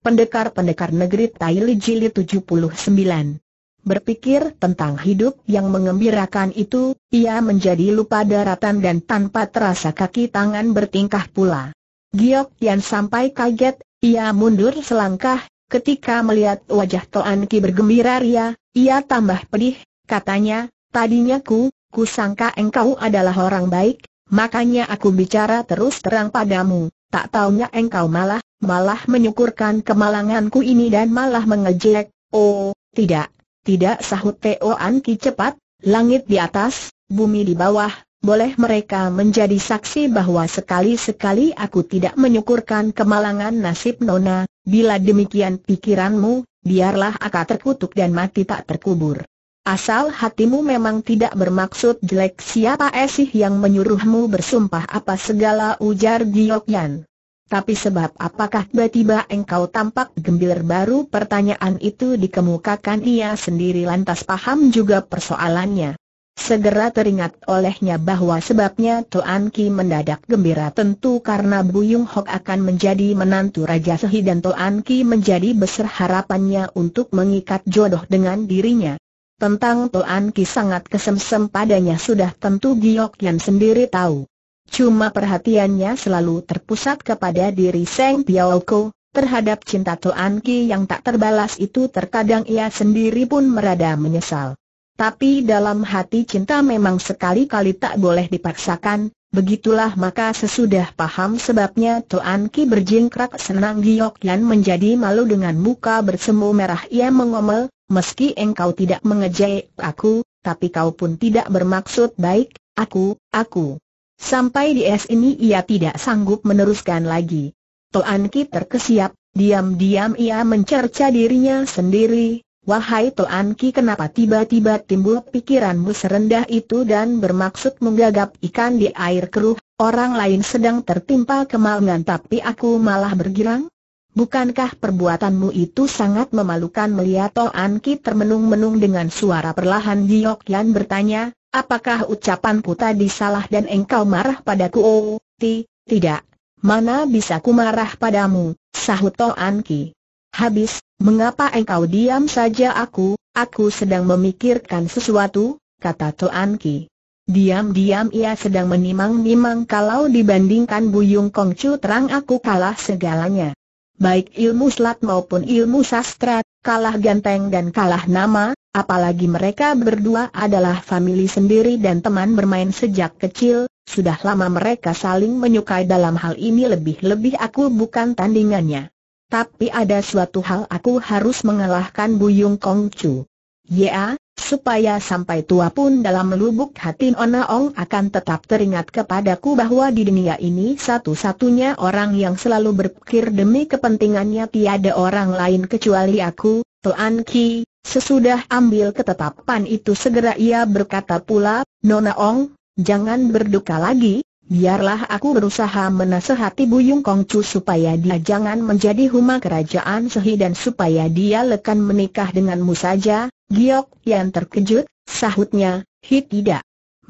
Pendekar-pendekar negeri Taili Jilid 79 Berpikir tentang hidup yang mengembirakan itu, ia menjadi lupa daratan dan tanpa terasa kaki tangan bertingkah pula. Giok Tian sampai kaget, ia mundur selangkah, ketika melihat wajah Toan Ki bergembira ria, ia tambah pedih, katanya, tadinya ku, ku sangka engkau adalah orang baik, makanya aku bicara terus terang padamu, tak taunya engkau malah malah menyukurkan kemalanganku ini dan malah mengejek, oh, tidak, tidak sahut Toan anki cepat, langit di atas, bumi di bawah, boleh mereka menjadi saksi bahwa sekali-sekali aku tidak menyukurkan kemalangan nasib Nona, bila demikian pikiranmu, biarlah aku terkutuk dan mati tak terkubur. Asal hatimu memang tidak bermaksud jelek siapa esih yang menyuruhmu bersumpah apa segala ujar Giokyan. Tapi sebab apakah tiba-tiba engkau tampak gembir baru pertanyaan itu dikemukakan ia sendiri lantas paham juga persoalannya. Segera teringat olehnya bahwa sebabnya Tuan Ki mendadak gembira tentu karena Buyung Hok akan menjadi menantu Raja Sehi dan Tuan Ki menjadi besar harapannya untuk mengikat jodoh dengan dirinya. Tentang Tuan Ki sangat kesemsem padanya sudah tentu Giok yang sendiri tahu. Cuma perhatiannya selalu terpusat kepada diri Seng Ko. terhadap cinta Tuan Ki yang tak terbalas itu terkadang ia sendiri pun merada menyesal. Tapi dalam hati cinta memang sekali-kali tak boleh dipaksakan, begitulah maka sesudah paham sebabnya Tuan Ki berjingkrak senang giok dan menjadi malu dengan muka bersemu merah ia mengomel, meski engkau tidak mengejek aku, tapi kau pun tidak bermaksud baik, aku, aku. Sampai di es ini ia tidak sanggup meneruskan lagi. Toan Ki terkesiap, diam-diam ia mencerca dirinya sendiri, Wahai Toan Ki kenapa tiba-tiba timbul pikiranmu serendah itu dan bermaksud menggagap ikan di air keruh, orang lain sedang tertimpa kemalangan tapi aku malah bergirang? Bukankah perbuatanmu itu sangat memalukan melihat Toan Ki termenung-menung dengan suara perlahan Giok Yan bertanya, Apakah ucapanku tadi salah dan engkau marah padaku? Oh, ti, tidak. Mana bisa ku marah padamu, sahut Toan Ki. Habis, mengapa engkau diam saja aku, aku sedang memikirkan sesuatu, kata Toan Ki. Diam-diam ia sedang menimang-nimang kalau dibandingkan Buyung Kongcu terang aku kalah segalanya. Baik ilmu selat maupun ilmu sastra, kalah ganteng dan kalah nama, Apalagi mereka berdua adalah famili sendiri dan teman bermain sejak kecil, sudah lama mereka saling menyukai dalam hal ini lebih-lebih aku bukan tandingannya. Tapi ada suatu hal aku harus mengalahkan Buyung Kongcu. Ya, supaya sampai tua pun dalam lubuk hati Nona Ong akan tetap teringat kepadaku bahwa di dunia ini satu-satunya orang yang selalu berpikir demi kepentingannya tiada orang lain kecuali aku, Tuan Ki, Sesudah ambil ketetapan itu segera ia berkata pula, Nona Ong, jangan berduka lagi, biarlah aku berusaha menasehati Buyung Kongcu supaya dia jangan menjadi huma kerajaan Sehi dan supaya dia lekan menikah denganmu saja, Giok yang terkejut, sahutnya, hi tidak.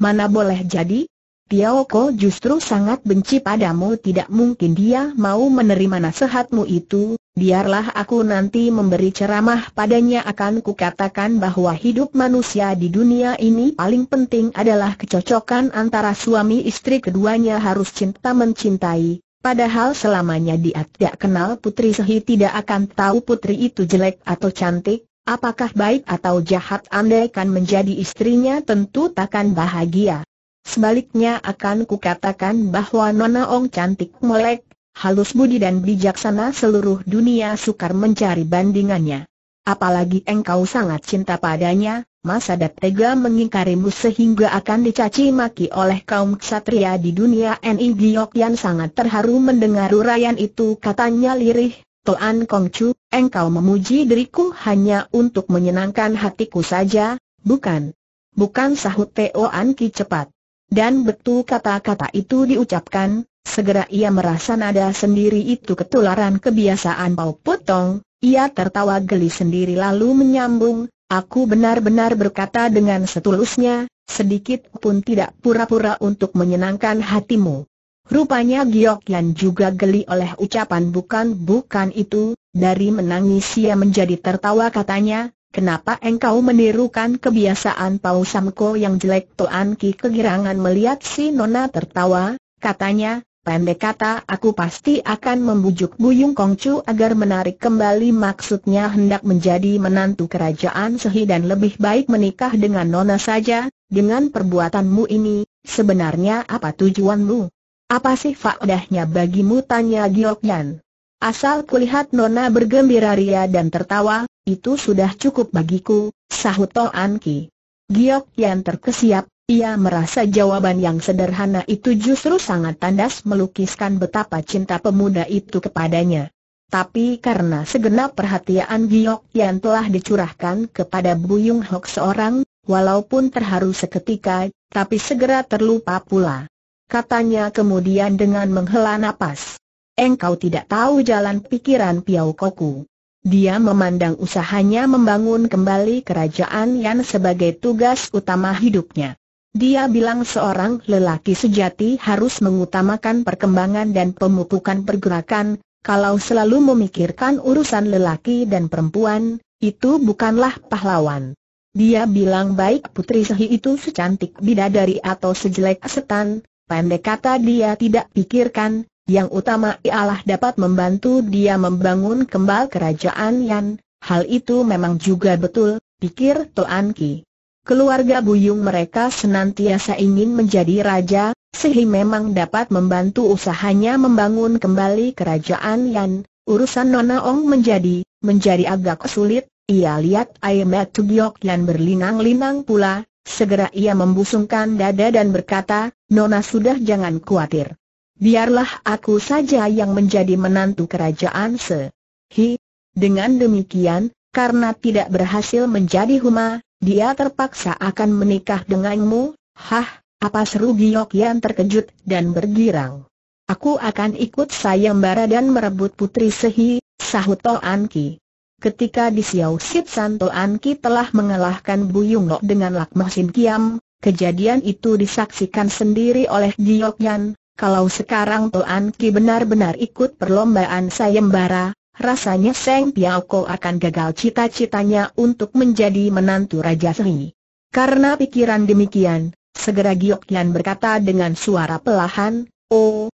Mana boleh jadi, Tiaoko justru sangat benci padamu tidak mungkin dia mau menerima nasihatmu itu, biarlah aku nanti memberi ceramah padanya akan kukatakan bahwa hidup manusia di dunia ini paling penting adalah kecocokan antara suami istri keduanya harus cinta mencintai, padahal selamanya dia tidak kenal putri sehi tidak akan tahu putri itu jelek atau cantik, apakah baik atau jahat andaikan menjadi istrinya tentu takkan bahagia. Sebaliknya akan kukatakan bahwa Nona Ong cantik melek, halus budi dan bijaksana seluruh dunia sukar mencari bandingannya. Apalagi engkau sangat cinta padanya, masa dat tega mengingkarimu sehingga akan dicaci maki oleh kaum ksatria di dunia Ni Giyok yang sangat terharu mendengar urayan itu katanya lirih, Toan Kong Chu, engkau memuji diriku hanya untuk menyenangkan hatiku saja, bukan? Bukan sahut Toan Ki cepat. Dan betul kata-kata itu diucapkan, segera ia merasa nada sendiri itu ketularan kebiasaan Pau Potong, ia tertawa geli sendiri lalu menyambung, aku benar-benar berkata dengan setulusnya, sedikit pun tidak pura-pura untuk menyenangkan hatimu. Rupanya Giok Yan juga geli oleh ucapan bukan-bukan itu, dari menangis ia menjadi tertawa katanya, Kenapa engkau menirukan kebiasaan Pau Samko yang jelek tuan Ki kegirangan melihat si Nona tertawa, katanya, pendek kata aku pasti akan membujuk Buyung Kongcu agar menarik kembali maksudnya hendak menjadi menantu kerajaan Sehi dan lebih baik menikah dengan Nona saja, dengan perbuatanmu ini, sebenarnya apa tujuanmu? Apa sih faedahnya bagimu tanya Giokyan? Asal kulihat Nona bergembira ria dan tertawa, itu sudah cukup bagiku, sahut To An Ki. Giok Yan terkesiap, ia merasa jawaban yang sederhana itu justru sangat tandas melukiskan betapa cinta pemuda itu kepadanya. Tapi karena segenap perhatian Giok Yan telah dicurahkan kepada Buyung Hok seorang, walaupun terharu seketika, tapi segera terlupa pula. Katanya kemudian dengan menghela napas. Engkau tidak tahu jalan pikiran Piau Koku. Dia memandang usahanya membangun kembali kerajaan yang sebagai tugas utama hidupnya. Dia bilang seorang lelaki sejati harus mengutamakan perkembangan dan pemupukan pergerakan, kalau selalu memikirkan urusan lelaki dan perempuan, itu bukanlah pahlawan. Dia bilang baik putri Sehi itu secantik bidadari atau sejelek setan, pendek kata dia tidak pikirkan, yang utama ialah dapat membantu dia membangun kembali kerajaan Yan, hal itu memang juga betul, pikir Toan Ki. Keluarga Buyung mereka senantiasa ingin menjadi raja, Sehi memang dapat membantu usahanya membangun kembali kerajaan Yan. Urusan Nona Ong menjadi, menjadi agak sulit, ia lihat Aimet Tugiok Yan berlinang-linang pula, segera ia membusungkan dada dan berkata, Nona sudah jangan khawatir biarlah aku saja yang menjadi menantu kerajaan se. Hi. Dengan demikian, karena tidak berhasil menjadi Huma, dia terpaksa akan menikah denganmu. Hah, apa seru Giok yang terkejut dan bergirang. Aku akan ikut sayembara dan merebut putri Sehi, sahut Toan Ki. Ketika di Xiao Sit San Toan Ki telah mengalahkan Buyung Lok dengan Lakmah Sin Kiam, kejadian itu disaksikan sendiri oleh Giok Yan, kalau sekarang Tuan Ki benar-benar ikut perlombaan sayembara, rasanya Seng Ko akan gagal cita-citanya untuk menjadi menantu Raja Sri. Karena pikiran demikian, segera Giok Yan berkata dengan suara pelahan, Oh,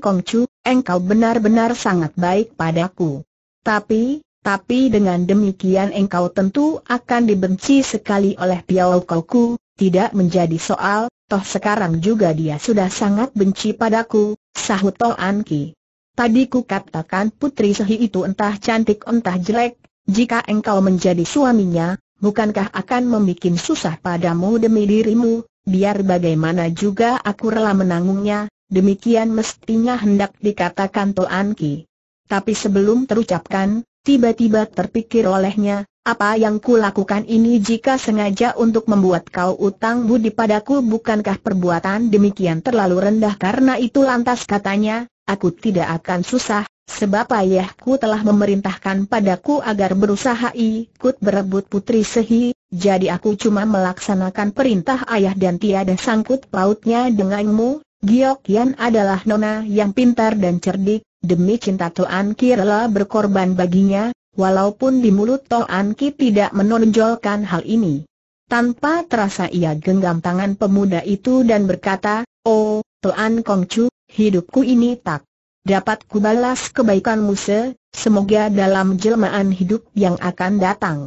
Kong Chu, engkau benar-benar sangat baik padaku. Tapi, tapi dengan demikian engkau tentu akan dibenci sekali oleh Piao Kouku, tidak menjadi soal, toh sekarang juga dia sudah sangat benci padaku, sahut Toh Anki. Ki. Tadi ku katakan putri Sehi itu entah cantik entah jelek, jika engkau menjadi suaminya, bukankah akan membuat susah padamu demi dirimu, biar bagaimana juga aku rela menanggungnya, demikian mestinya hendak dikatakan Tol Anki. Tapi sebelum terucapkan, tiba-tiba terpikir olehnya, apa yang kulakukan ini jika sengaja untuk membuat kau utang budi padaku bukankah perbuatan demikian terlalu rendah karena itu lantas katanya, aku tidak akan susah, sebab ayahku telah memerintahkan padaku agar berusaha ikut berebut putri Sehi, jadi aku cuma melaksanakan perintah ayah dan tiada sangkut pautnya denganmu, Giok Yan adalah nona yang pintar dan cerdik, demi cinta Tuan Kirla berkorban baginya, walaupun di mulut Toan Ki tidak menonjolkan hal ini. Tanpa terasa ia genggam tangan pemuda itu dan berkata, Oh, Toan Kongcu, hidupku ini tak dapat kubalas kebaikanmu se, semoga dalam jelmaan hidup yang akan datang.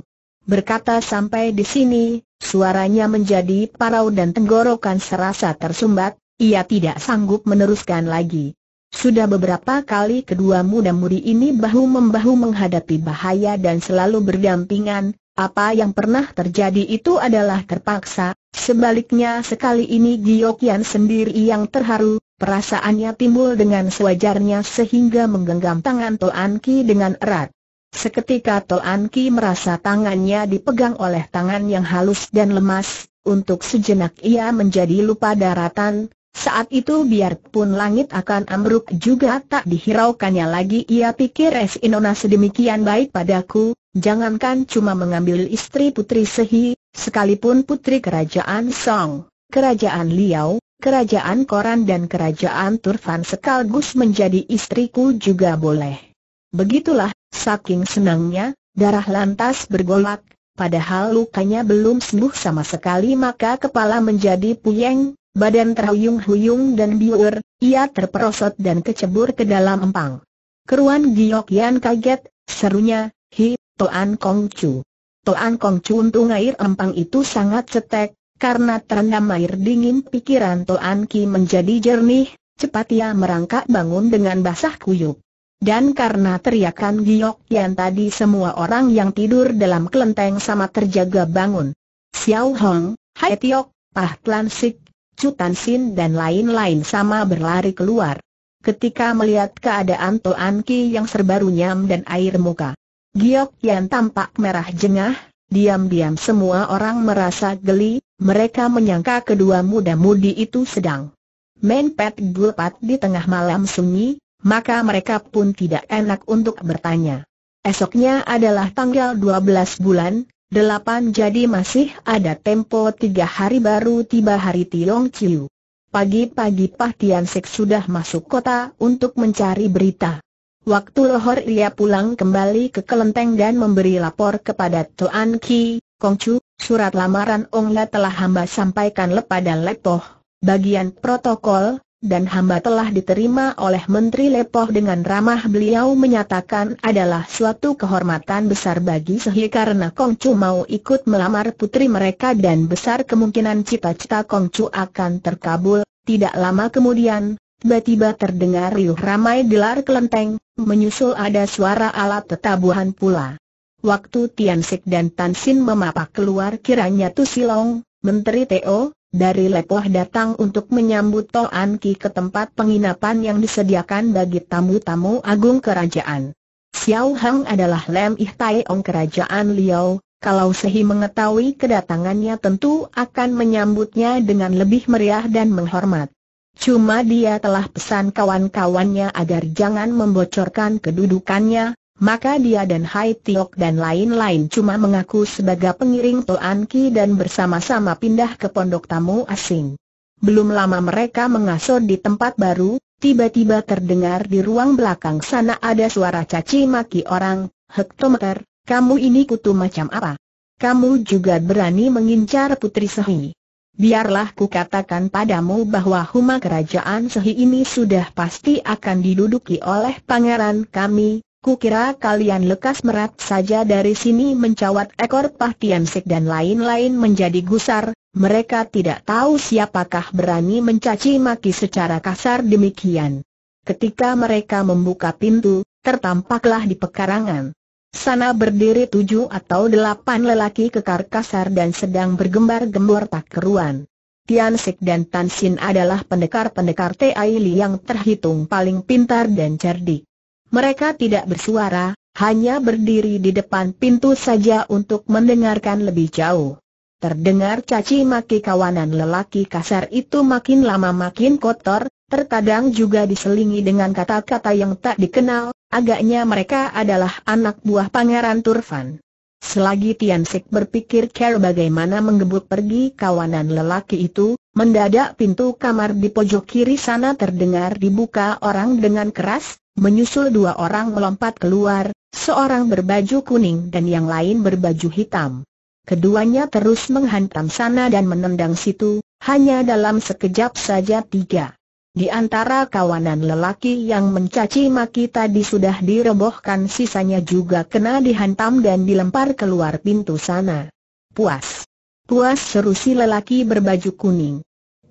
Berkata sampai di sini, suaranya menjadi parau dan tenggorokan serasa tersumbat, ia tidak sanggup meneruskan lagi. Sudah beberapa kali kedua muda-mudi ini bahu-membahu menghadapi bahaya dan selalu berdampingan, apa yang pernah terjadi itu adalah terpaksa, sebaliknya sekali ini Giokian sendiri yang terharu, perasaannya timbul dengan sewajarnya sehingga menggenggam tangan Toan Ki dengan erat. Seketika Toan Ki merasa tangannya dipegang oleh tangan yang halus dan lemas, untuk sejenak ia menjadi lupa daratan, saat itu biarpun langit akan ambruk juga tak dihiraukannya lagi ia pikir es Inona sedemikian baik padaku, jangankan cuma mengambil istri putri Sehi, sekalipun putri kerajaan Song, kerajaan Liao, kerajaan Koran dan kerajaan Turfan sekaligus menjadi istriku juga boleh. Begitulah, saking senangnya, darah lantas bergolak, padahal lukanya belum sembuh sama sekali maka kepala menjadi puyeng, badan terhuyung-huyung dan biur, ia terperosot dan kecebur ke dalam empang. Keruan Giok Yan kaget, serunya, Hi, Toan Kong Chu. Toan Kong Chu untung air empang itu sangat cetek, karena terendam air dingin pikiran Toan Ki menjadi jernih, cepat ia merangkak bangun dengan basah kuyuk. Dan karena teriakan Giok Yan tadi semua orang yang tidur dalam kelenteng sama terjaga bangun. Xiao Hong, Hai Tiok, Pah Tlan Sik Cutan Sin dan lain-lain sama berlari keluar. Ketika melihat keadaan Toan Ki yang serba runyam dan air muka. Giok Yan tampak merah jengah, diam-diam semua orang merasa geli, mereka menyangka kedua muda-mudi itu sedang menpet gulpat di tengah malam sunyi, maka mereka pun tidak enak untuk bertanya. Esoknya adalah tanggal 12 bulan, Delapan jadi masih ada tempo tiga hari baru tiba hari Tiong Chiu. Pagi-pagi pah Tian Sek sudah masuk kota untuk mencari berita. Waktu lohor ia pulang kembali ke kelenteng dan memberi lapor kepada Tuan Ki, Kong Chu. surat lamaran Ong La telah hamba sampaikan kepada Lepoh. Bagian protokol, dan hamba telah diterima oleh Menteri Lepoh dengan ramah beliau menyatakan adalah suatu kehormatan besar bagi Sehi karena Kongcu mau ikut melamar putri mereka dan besar kemungkinan cita-cita Kongcu akan terkabul. Tidak lama kemudian, tiba-tiba terdengar riuh ramai gelar kelenteng, menyusul ada suara alat tetabuhan pula. Waktu Tian Sik dan Tan Sin memapak keluar kiranya Tu Silong, Menteri Teo, dari Lepoh datang untuk menyambut Toan Ki ke tempat penginapan yang disediakan bagi tamu-tamu agung kerajaan. Xiao Hang adalah Lem Ih Tai Ong kerajaan Liao, kalau Sehi mengetahui kedatangannya tentu akan menyambutnya dengan lebih meriah dan menghormat. Cuma dia telah pesan kawan-kawannya agar jangan membocorkan kedudukannya, maka dia dan Hai Tiok dan lain-lain cuma mengaku sebagai pengiring Tuan Ki dan bersama-sama pindah ke pondok tamu asing. Belum lama mereka mengasuh di tempat baru, tiba-tiba terdengar di ruang belakang sana ada suara caci maki orang, Hektometer, kamu ini kutu macam apa? Kamu juga berani mengincar Putri Sehi. Biarlah ku katakan padamu bahwa huma kerajaan Sehi ini sudah pasti akan diduduki oleh pangeran kami, kira kalian lekas merat saja dari sini mencawat ekor Pah Tian Sek dan lain-lain menjadi gusar, mereka tidak tahu siapakah berani mencaci maki secara kasar demikian. Ketika mereka membuka pintu, tertampaklah di pekarangan. Sana berdiri tujuh atau delapan lelaki kekar kasar dan sedang bergembar-gembor keruan. Tian Sik dan Tan Sin adalah pendekar-pendekar Tai Li yang terhitung paling pintar dan cerdik. Mereka tidak bersuara, hanya berdiri di depan pintu saja untuk mendengarkan lebih jauh. Terdengar caci maki kawanan lelaki kasar itu makin lama makin kotor, terkadang juga diselingi dengan kata-kata yang tak dikenal, agaknya mereka adalah anak buah pangeran Turfan. Selagi Tian Sik berpikir cara bagaimana menggebuk pergi kawanan lelaki itu, Mendadak pintu kamar di pojok kiri sana terdengar dibuka orang dengan keras, menyusul dua orang melompat keluar, seorang berbaju kuning dan yang lain berbaju hitam. Keduanya terus menghantam sana dan menendang situ, hanya dalam sekejap saja tiga. Di antara kawanan lelaki yang mencaci maki tadi sudah direbohkan sisanya juga kena dihantam dan dilempar keluar pintu sana. Puas. Puas seru si lelaki berbaju kuning.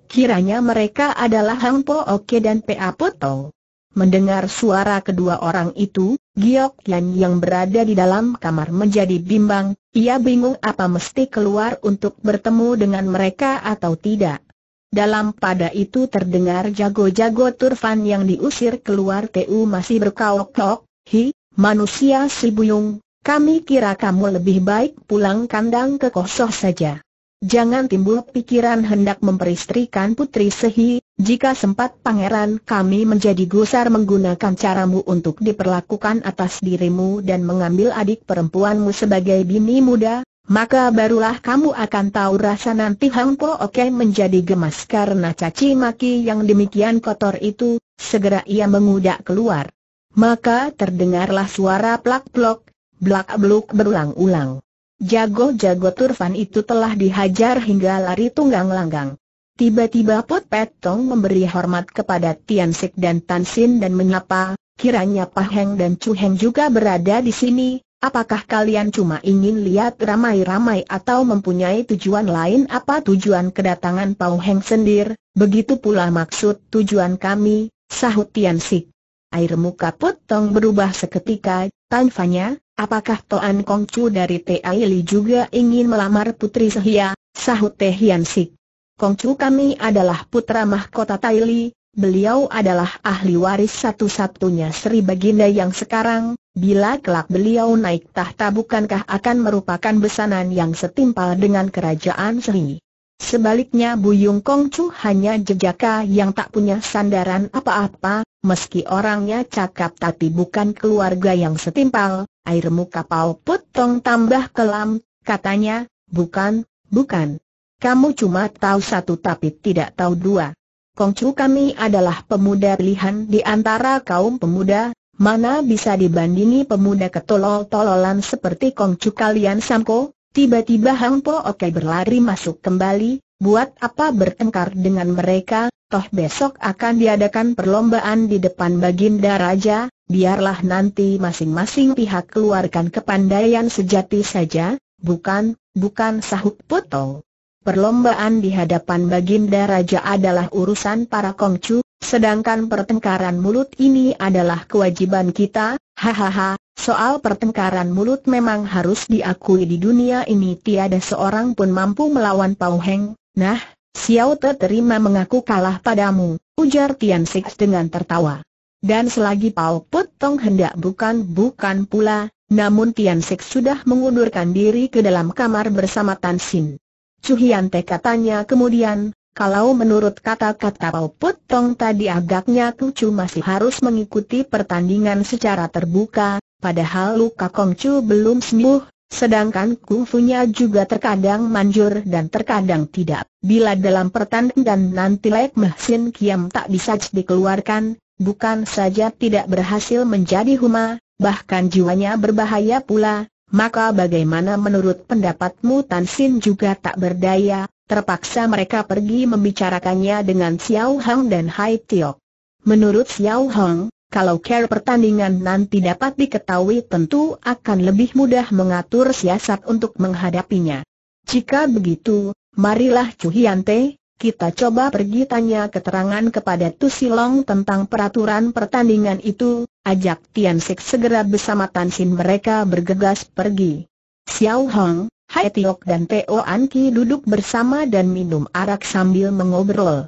Kiranya mereka adalah Hang Po Oke dan Pa Potong. Mendengar suara kedua orang itu, Giok Yan yang berada di dalam kamar menjadi bimbang, ia bingung apa mesti keluar untuk bertemu dengan mereka atau tidak. Dalam pada itu terdengar jago-jago Turfan yang diusir keluar TU masih berkaok-kaok, Hi, manusia si buyung, kami kira kamu lebih baik pulang kandang ke kosong saja. Jangan timbul pikiran hendak memperistrikan Putri Sehi, jika sempat pangeran kami menjadi gusar menggunakan caramu untuk diperlakukan atas dirimu dan mengambil adik perempuanmu sebagai bini muda, maka barulah kamu akan tahu rasa nanti Hang Po Oke menjadi gemas karena caci maki yang demikian kotor itu, segera ia mengudak keluar. Maka terdengarlah suara plak-plok, blak-bluk berulang-ulang. Jago-jago Turfan itu telah dihajar hingga lari tunggang langgang. Tiba-tiba Pot Petong memberi hormat kepada Tian Sik dan Tan Sin dan menyapa, kiranya Paheng Heng dan Chu Heng juga berada di sini, apakah kalian cuma ingin lihat ramai-ramai atau mempunyai tujuan lain apa tujuan kedatangan Pau Heng sendir, begitu pula maksud tujuan kami, sahut Tian Sik. Air muka Pot Tong berubah seketika, tanfanya. Apakah Toan Kongcu dari Tai Li juga ingin melamar Putri Sehia, sahut Teh Hian Sik. Kongcu kami adalah putra mahkota Tai Li, beliau adalah ahli waris satu-satunya Sri Baginda yang sekarang, bila kelak beliau naik tahta bukankah akan merupakan besanan yang setimpal dengan kerajaan Sri. Sebaliknya Buyung Kongcu hanya jejaka yang tak punya sandaran apa-apa, Meski orangnya cakap tapi bukan keluarga yang setimpal, air muka Paul putong tambah kelam, katanya, bukan, bukan. Kamu cuma tahu satu tapi tidak tahu dua. Kongcu kami adalah pemuda pilihan di antara kaum pemuda, mana bisa dibandingi pemuda ketolol-tololan seperti Kongcu kalian Samko? Tiba-tiba Hang Po Oke berlari masuk kembali, buat apa bertengkar dengan mereka, Toh besok akan diadakan perlombaan di depan baginda raja, biarlah nanti masing-masing pihak keluarkan kepandaian sejati saja, bukan, bukan sahut potong. Perlombaan di hadapan baginda raja adalah urusan para kongcu, sedangkan pertengkaran mulut ini adalah kewajiban kita, hahaha, soal pertengkaran mulut memang harus diakui di dunia ini tiada seorang pun mampu melawan Pau Heng, nah, Xiao Te terima mengaku kalah padamu, ujar Tian Six dengan tertawa. Dan selagi Pao Put Tong hendak bukan-bukan pula, namun Tian Six sudah mengundurkan diri ke dalam kamar bersama Tan Sin. Cuhian Te katanya kemudian, kalau menurut kata-kata Pao Put Tong tadi agaknya Chu masih harus mengikuti pertandingan secara terbuka, padahal luka Kongcu belum sembuh, Sedangkan kungfunya juga terkadang manjur dan terkadang tidak. Bila dalam pertandingan nanti Lek Mahsin Kiam tak bisa dikeluarkan, bukan saja tidak berhasil menjadi huma, bahkan jiwanya berbahaya pula, maka bagaimana menurut pendapatmu Tan Sin juga tak berdaya, terpaksa mereka pergi membicarakannya dengan Xiao Hong dan Hai Tiok. Menurut Xiao Hong. Kalau care pertandingan nanti dapat diketahui tentu akan lebih mudah mengatur siasat untuk menghadapinya. Jika begitu, marilah Cuhiante, kita coba pergi tanya keterangan kepada Tu Silong tentang peraturan pertandingan itu, ajak Tian Sik segera bersama Tan Sin mereka bergegas pergi. Xiao Hong, Hai Tiok dan Teo Anki duduk bersama dan minum arak sambil mengobrol.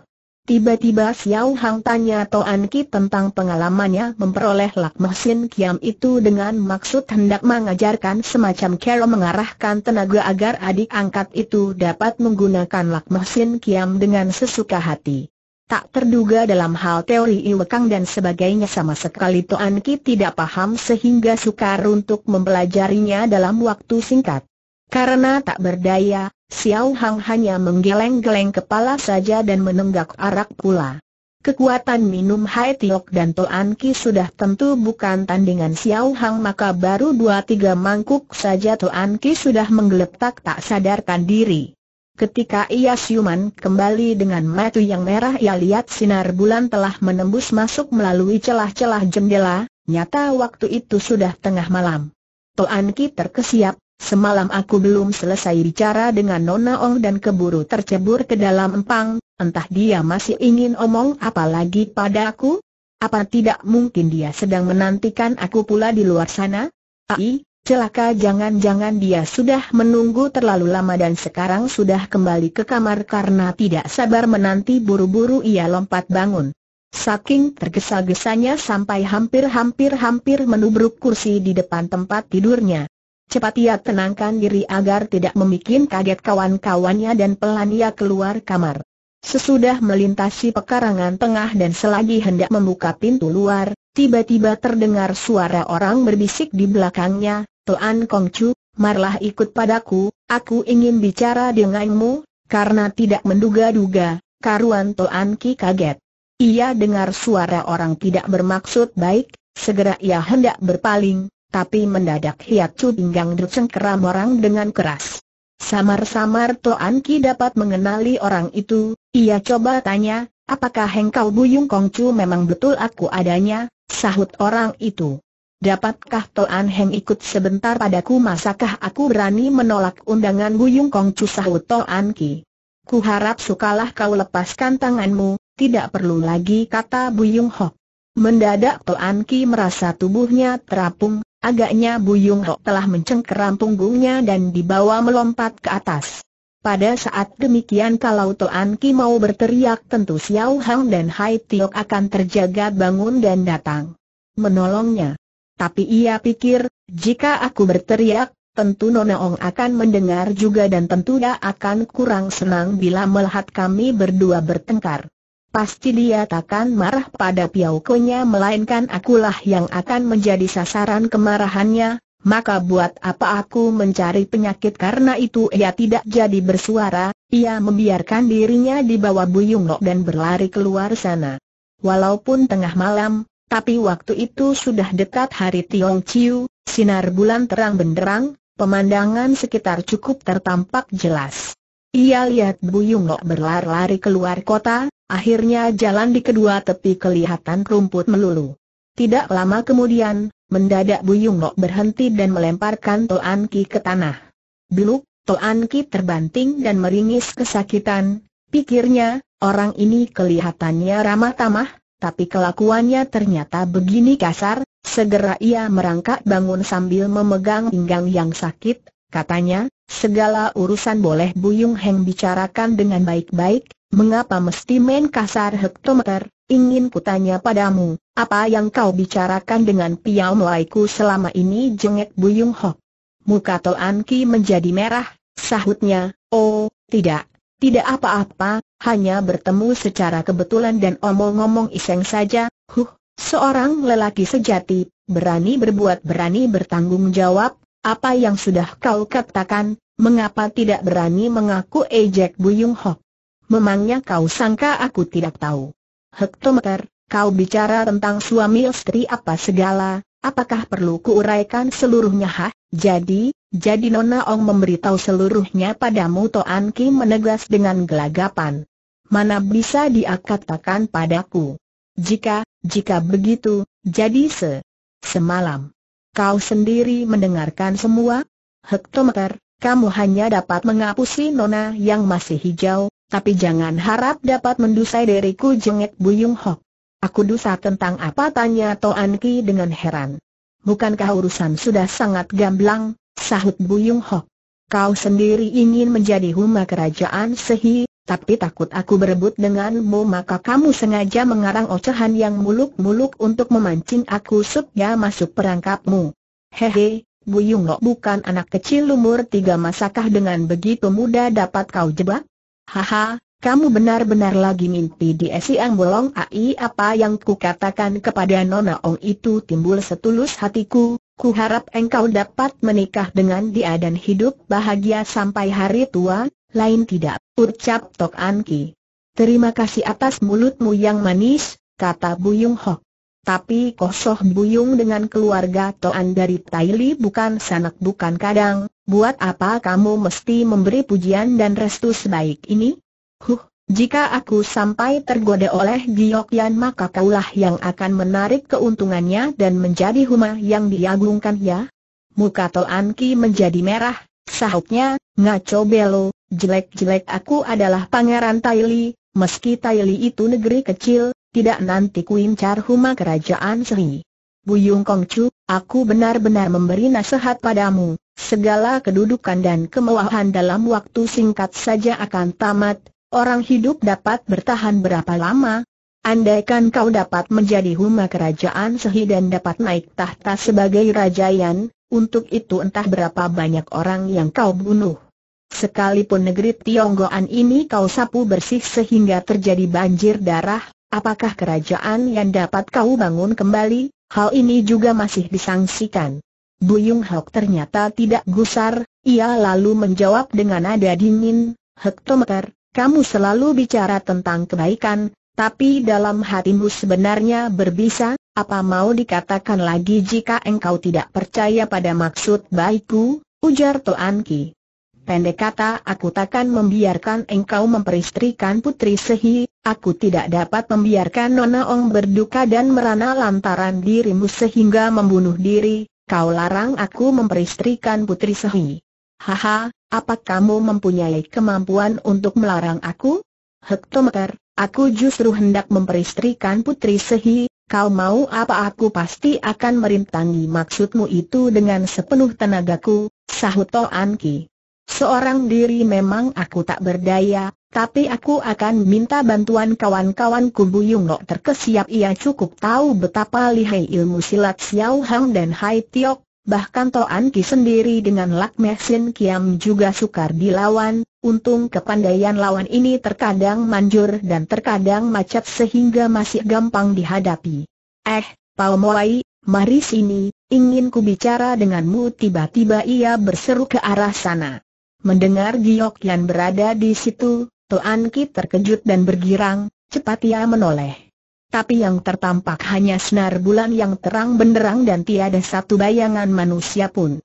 Tiba-tiba Xiao Hang tanya Toan Ki tentang pengalamannya memperoleh Lak Mesin Kiam itu dengan maksud hendak mengajarkan semacam cara mengarahkan tenaga agar adik angkat itu dapat menggunakan Lak Mesin Kiam dengan sesuka hati. Tak terduga dalam hal teori Iwekang dan sebagainya sama sekali Toan Ki tidak paham sehingga sukar untuk mempelajarinya dalam waktu singkat. Karena tak berdaya, Xiao Hang hanya menggeleng-geleng kepala saja dan menenggak arak pula. Kekuatan minum Hai Tiok dan Toan Ki sudah tentu bukan tandingan Xiao Hang maka baru dua tiga mangkuk saja Toan Ki sudah menggeletak tak sadarkan diri. Ketika ia siuman kembali dengan mata yang merah ia lihat sinar bulan telah menembus masuk melalui celah-celah jendela, nyata waktu itu sudah tengah malam. Toan Ki terkesiap, Semalam aku belum selesai bicara dengan Nona Ong dan keburu tercebur ke dalam empang, entah dia masih ingin omong apa lagi pada aku? Apa tidak mungkin dia sedang menantikan aku pula di luar sana? Ai, celaka jangan-jangan dia sudah menunggu terlalu lama dan sekarang sudah kembali ke kamar karena tidak sabar menanti buru-buru ia lompat bangun. Saking tergesa-gesanya sampai hampir-hampir-hampir menubruk kursi di depan tempat tidurnya. Cepat ia tenangkan diri agar tidak membuat kaget kawan-kawannya dan pelan ia keluar kamar. Sesudah melintasi pekarangan tengah dan selagi hendak membuka pintu luar, tiba-tiba terdengar suara orang berbisik di belakangnya, Tuan Kongcu, marlah ikut padaku, aku ingin bicara denganmu, karena tidak menduga-duga, karuan Tuan Ki kaget. Ia dengar suara orang tidak bermaksud baik, segera ia hendak berpaling, tapi mendadak Hiacu pinggang dicengkeram orang dengan keras. Samar-samar Toan Ki dapat mengenali orang itu, ia coba tanya, apakah engkau Buyung Kongcu memang betul aku adanya, sahut orang itu. Dapatkah Toan Heng ikut sebentar padaku masakah aku berani menolak undangan Buyung Kongcu sahut Toan Ki. Ku harap sukalah kau lepaskan tanganmu, tidak perlu lagi kata Buyung Hok. Mendadak Toan Ki merasa tubuhnya terapung, Agaknya Buyung Hok telah mencengkeram punggungnya dan dibawa melompat ke atas. Pada saat demikian kalau Toan Ki mau berteriak tentu Xiao Hang dan Hai Tiok akan terjaga bangun dan datang. Menolongnya. Tapi ia pikir, jika aku berteriak, tentu Nona Ong akan mendengar juga dan tentu dia akan kurang senang bila melihat kami berdua bertengkar. Pasti dia takkan marah pada Piaukonya melainkan akulah yang akan menjadi sasaran kemarahannya, maka buat apa aku mencari penyakit karena itu ia tidak jadi bersuara, ia membiarkan dirinya dibawa Buyung lok dan berlari keluar sana. Walaupun tengah malam, tapi waktu itu sudah dekat hari Tiong Chiu, sinar bulan terang benderang, pemandangan sekitar cukup tertampak jelas. Ia lihat Buyungok berlari-lari keluar kota, akhirnya jalan di kedua tepi kelihatan rumput melulu. Tidak lama kemudian, mendadak Buyungok berhenti dan melemparkan Toan Ki ke tanah. Biluk, Toan Ki terbanting dan meringis kesakitan, pikirnya, orang ini kelihatannya ramah tamah, tapi kelakuannya ternyata begini kasar, segera ia merangkak bangun sambil memegang pinggang yang sakit, katanya, Segala urusan boleh Buyung Heng bicarakan dengan baik-baik, mengapa mesti main kasar hektometer, ingin kutanya padamu, apa yang kau bicarakan dengan Piao Mlaiku selama ini jengek Buyung Hok. Muka Tol Anki menjadi merah, sahutnya, oh, tidak, tidak apa-apa, hanya bertemu secara kebetulan dan omong-omong iseng saja, huh, seorang lelaki sejati, berani berbuat berani bertanggung jawab, apa yang sudah kau katakan, mengapa tidak berani mengaku ejek Buyung Hok? Memangnya kau sangka aku tidak tahu? Hektometer, kau bicara tentang suami istri apa segala, apakah perlu kuuraikan seluruhnya ha? Jadi, jadi Nona Ong memberitahu seluruhnya padamu Toan Ki menegas dengan gelagapan. Mana bisa dia katakan padaku? Jika, jika begitu, jadi se... Semalam. Kau sendiri mendengarkan semua? Hektometer, kamu hanya dapat mengapusi nona yang masih hijau, tapi jangan harap dapat mendusai diriku jengek Buyung Hok. Aku dusa tentang apa tanya Toan Ki dengan heran. Bukankah urusan sudah sangat gamblang, sahut Buyung Hok. Kau sendiri ingin menjadi huma kerajaan Sehi, tapi takut aku berebut denganmu maka kamu sengaja mengarang ocehan yang muluk-muluk untuk memancing aku supaya masuk perangkapmu. Hehe, Bu Yunglo bukan anak kecil umur tiga masakah dengan begitu mudah dapat kau jebak? Haha, kamu benar-benar lagi mimpi di siang bolong ai apa yang kukatakan kepada Nona Ong itu timbul setulus hatiku, ku harap engkau dapat menikah dengan dia dan hidup bahagia sampai hari tua, lain tidak, ucap Tok An Ki. Terima kasih atas mulutmu yang manis, kata Buyung Hok. Tapi Kosoh Buyung dengan keluarga Toan dari Taili bukan sanak bukan kadang, buat apa kamu mesti memberi pujian dan restu sebaik ini? Huh, jika aku sampai tergoda oleh Giyokyan maka kaulah yang akan menarik keuntungannya dan menjadi huma yang diagungkan ya? Muka Toan Ki menjadi merah, Sahutnya, ngaco belo, jelek-jelek aku adalah pangeran Taili, meski Taili itu negeri kecil, tidak nanti kuincar huma kerajaan Sri. Buyung Kongcu, aku benar-benar memberi nasihat padamu, segala kedudukan dan kemewahan dalam waktu singkat saja akan tamat, orang hidup dapat bertahan berapa lama? Andaikan kau dapat menjadi huma kerajaan Sehi dan dapat naik tahta sebagai rajayan, untuk itu entah berapa banyak orang yang kau bunuh. Sekalipun negeri Tionggoan ini kau sapu bersih sehingga terjadi banjir darah, apakah kerajaan yang dapat kau bangun kembali? Hal ini juga masih disangsikan. Buyung Hok ternyata tidak gusar, ia lalu menjawab dengan nada dingin, Hektometer, kamu selalu bicara tentang kebaikan, tapi dalam hatimu sebenarnya berbisa, apa mau dikatakan lagi jika engkau tidak percaya pada maksud baikku, ujar Toan Ki. Pendek kata aku takkan membiarkan engkau memperistrikan putri Sehi, aku tidak dapat membiarkan Nona Ong berduka dan merana lantaran dirimu sehingga membunuh diri, kau larang aku memperistrikan putri Sehi. Haha, apa kamu mempunyai kemampuan untuk melarang aku? Hektometer, aku justru hendak memperistrikan putri Sehi, Kau mau apa aku pasti akan merintangi maksudmu itu dengan sepenuh tenagaku, sahut Toan Ki. Seorang diri memang aku tak berdaya, tapi aku akan minta bantuan kawan-kawan kubu Yungnok terkesiap ia cukup tahu betapa lihai ilmu silat Xiao Hang dan Hai Tiok, bahkan Toan Ki sendiri dengan Lakme Sin Kiam juga sukar dilawan, untung kepandaian lawan ini terkadang manjur dan terkadang macet sehingga masih gampang dihadapi. Eh, Pao Moai, mari sini, ingin ku bicara denganmu tiba-tiba ia berseru ke arah sana. Mendengar Giok yang berada di situ, Toan Ki terkejut dan bergirang, cepat ia menoleh tapi yang tertampak hanya senar bulan yang terang benderang dan tiada satu bayangan manusia pun.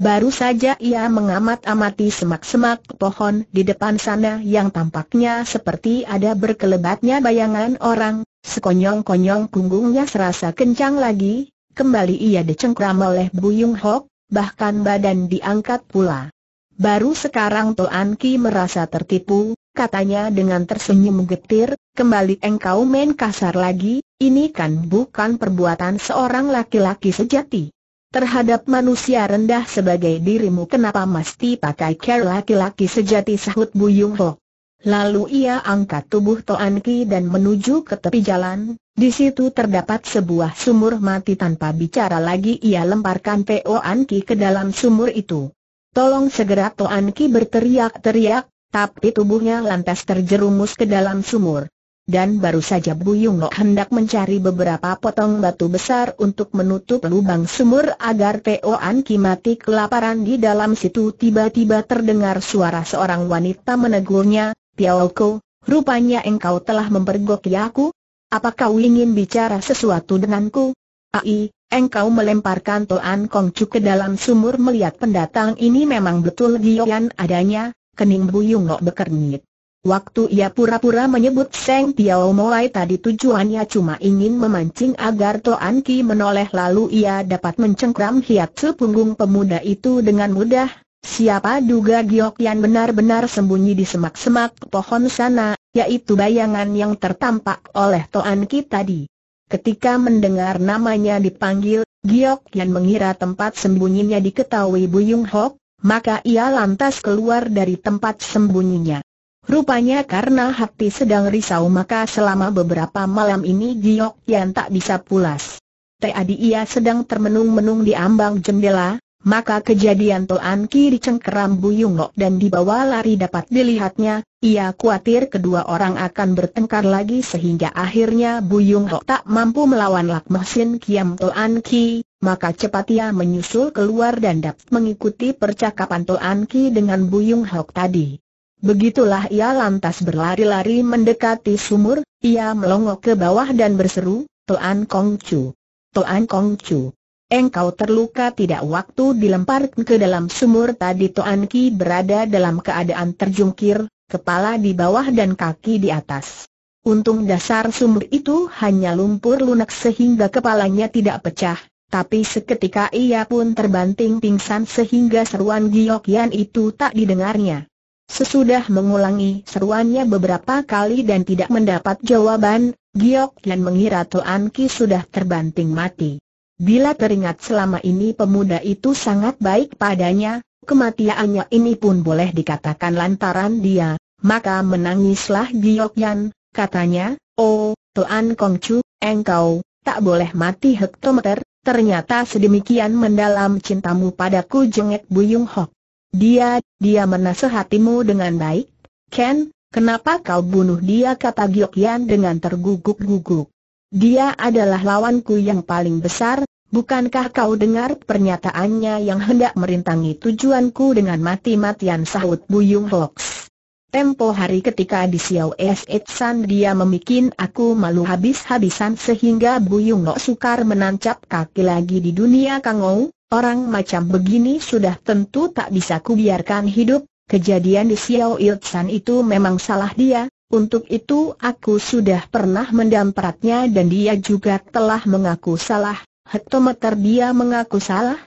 Baru saja ia mengamat-amati semak-semak pohon di depan sana yang tampaknya seperti ada berkelebatnya bayangan orang, sekonyong-konyong punggungnya serasa kencang lagi, kembali ia dicengkram oleh Buyung Hok, bahkan badan diangkat pula. Baru sekarang Toan Ki merasa tertipu, katanya dengan tersenyum getir, kembali engkau main kasar lagi, ini kan bukan perbuatan seorang laki-laki sejati. Terhadap manusia rendah sebagai dirimu kenapa mesti pakai care laki-laki sejati sahut Buyung Ho. Lalu ia angkat tubuh Toan Ki dan menuju ke tepi jalan, di situ terdapat sebuah sumur mati tanpa bicara lagi ia lemparkan Toan Ki ke dalam sumur itu. Tolong segera Toan Ki berteriak-teriak, tapi tubuhnya lantas terjerumus ke dalam sumur. Dan baru saja Buyung Lok hendak mencari beberapa potong batu besar untuk menutup lubang sumur agar Po An Ki mati kelaparan di dalam situ tiba-tiba terdengar suara seorang wanita menegurnya, Ko, rupanya engkau telah mempergoki ya aku? Apakah kau ingin bicara sesuatu denganku? Ai, engkau melemparkan Toan Kongcu ke dalam sumur melihat pendatang ini memang betul Yan adanya, Kening Ngo bekernyit. Waktu ia pura-pura menyebut Seng Tiao Moai tadi tujuannya cuma ingin memancing agar Toan Ki menoleh lalu ia dapat mencengkram hiat sepunggung pemuda itu dengan mudah. Siapa duga Giok Yan benar-benar sembunyi di semak-semak pohon sana, yaitu bayangan yang tertampak oleh Toan Ki tadi. Ketika mendengar namanya dipanggil, Giok Yan mengira tempat sembunyinya diketahui Buyung Hok, maka ia lantas keluar dari tempat sembunyinya. Rupanya karena hati sedang risau maka selama beberapa malam ini Giok yang tak bisa pulas. Tadi ia sedang termenung-menung di ambang jendela, maka kejadian Toan Ki dicengkeram Buyungok dan dibawa lari dapat dilihatnya, ia khawatir kedua orang akan bertengkar lagi sehingga akhirnya Buyungok tak mampu melawan Lakmosin Kiam Toan Ki, maka cepat ia menyusul keluar dan dapat mengikuti percakapan Toan Ki dengan Buyung Hok tadi. Begitulah ia lantas berlari-lari mendekati sumur, ia melongok ke bawah dan berseru, Toan Kong Chu. Toan Kong Chu. Engkau terluka tidak waktu dilempar ke dalam sumur tadi Toan Ki berada dalam keadaan terjungkir, kepala di bawah dan kaki di atas. Untung dasar sumur itu hanya lumpur lunak sehingga kepalanya tidak pecah, tapi seketika ia pun terbanting pingsan sehingga seruan Giok Yan itu tak didengarnya. Sesudah mengulangi seruannya beberapa kali dan tidak mendapat jawaban, Giok Yan mengira Toan Ki sudah terbanting mati. Bila teringat selama ini pemuda itu sangat baik padanya, kematiannya ini pun boleh dikatakan lantaran dia, maka menangislah Giok Yan, katanya, Oh, Toan Kongcu, engkau, tak boleh mati hektometer, ternyata sedemikian mendalam cintamu padaku jengek Buyung Hok. Dia, dia menasehatimu dengan baik, Ken, kenapa kau bunuh dia kata Giok Yan dengan terguguk-guguk. Dia adalah lawanku yang paling besar, bukankah kau dengar pernyataannya yang hendak merintangi tujuanku dengan mati-matian sahut Buyung Hok? Tempo hari ketika di Xiao Set San dia memikin aku malu habis-habisan sehingga Buyung Nok sukar menancap kaki lagi di dunia Kangou, orang macam begini sudah tentu tak bisa kubiarkan hidup, kejadian di Xiao San itu memang salah dia, untuk itu aku sudah pernah mendampratnya dan dia juga telah mengaku salah, hektometer dia mengaku salah.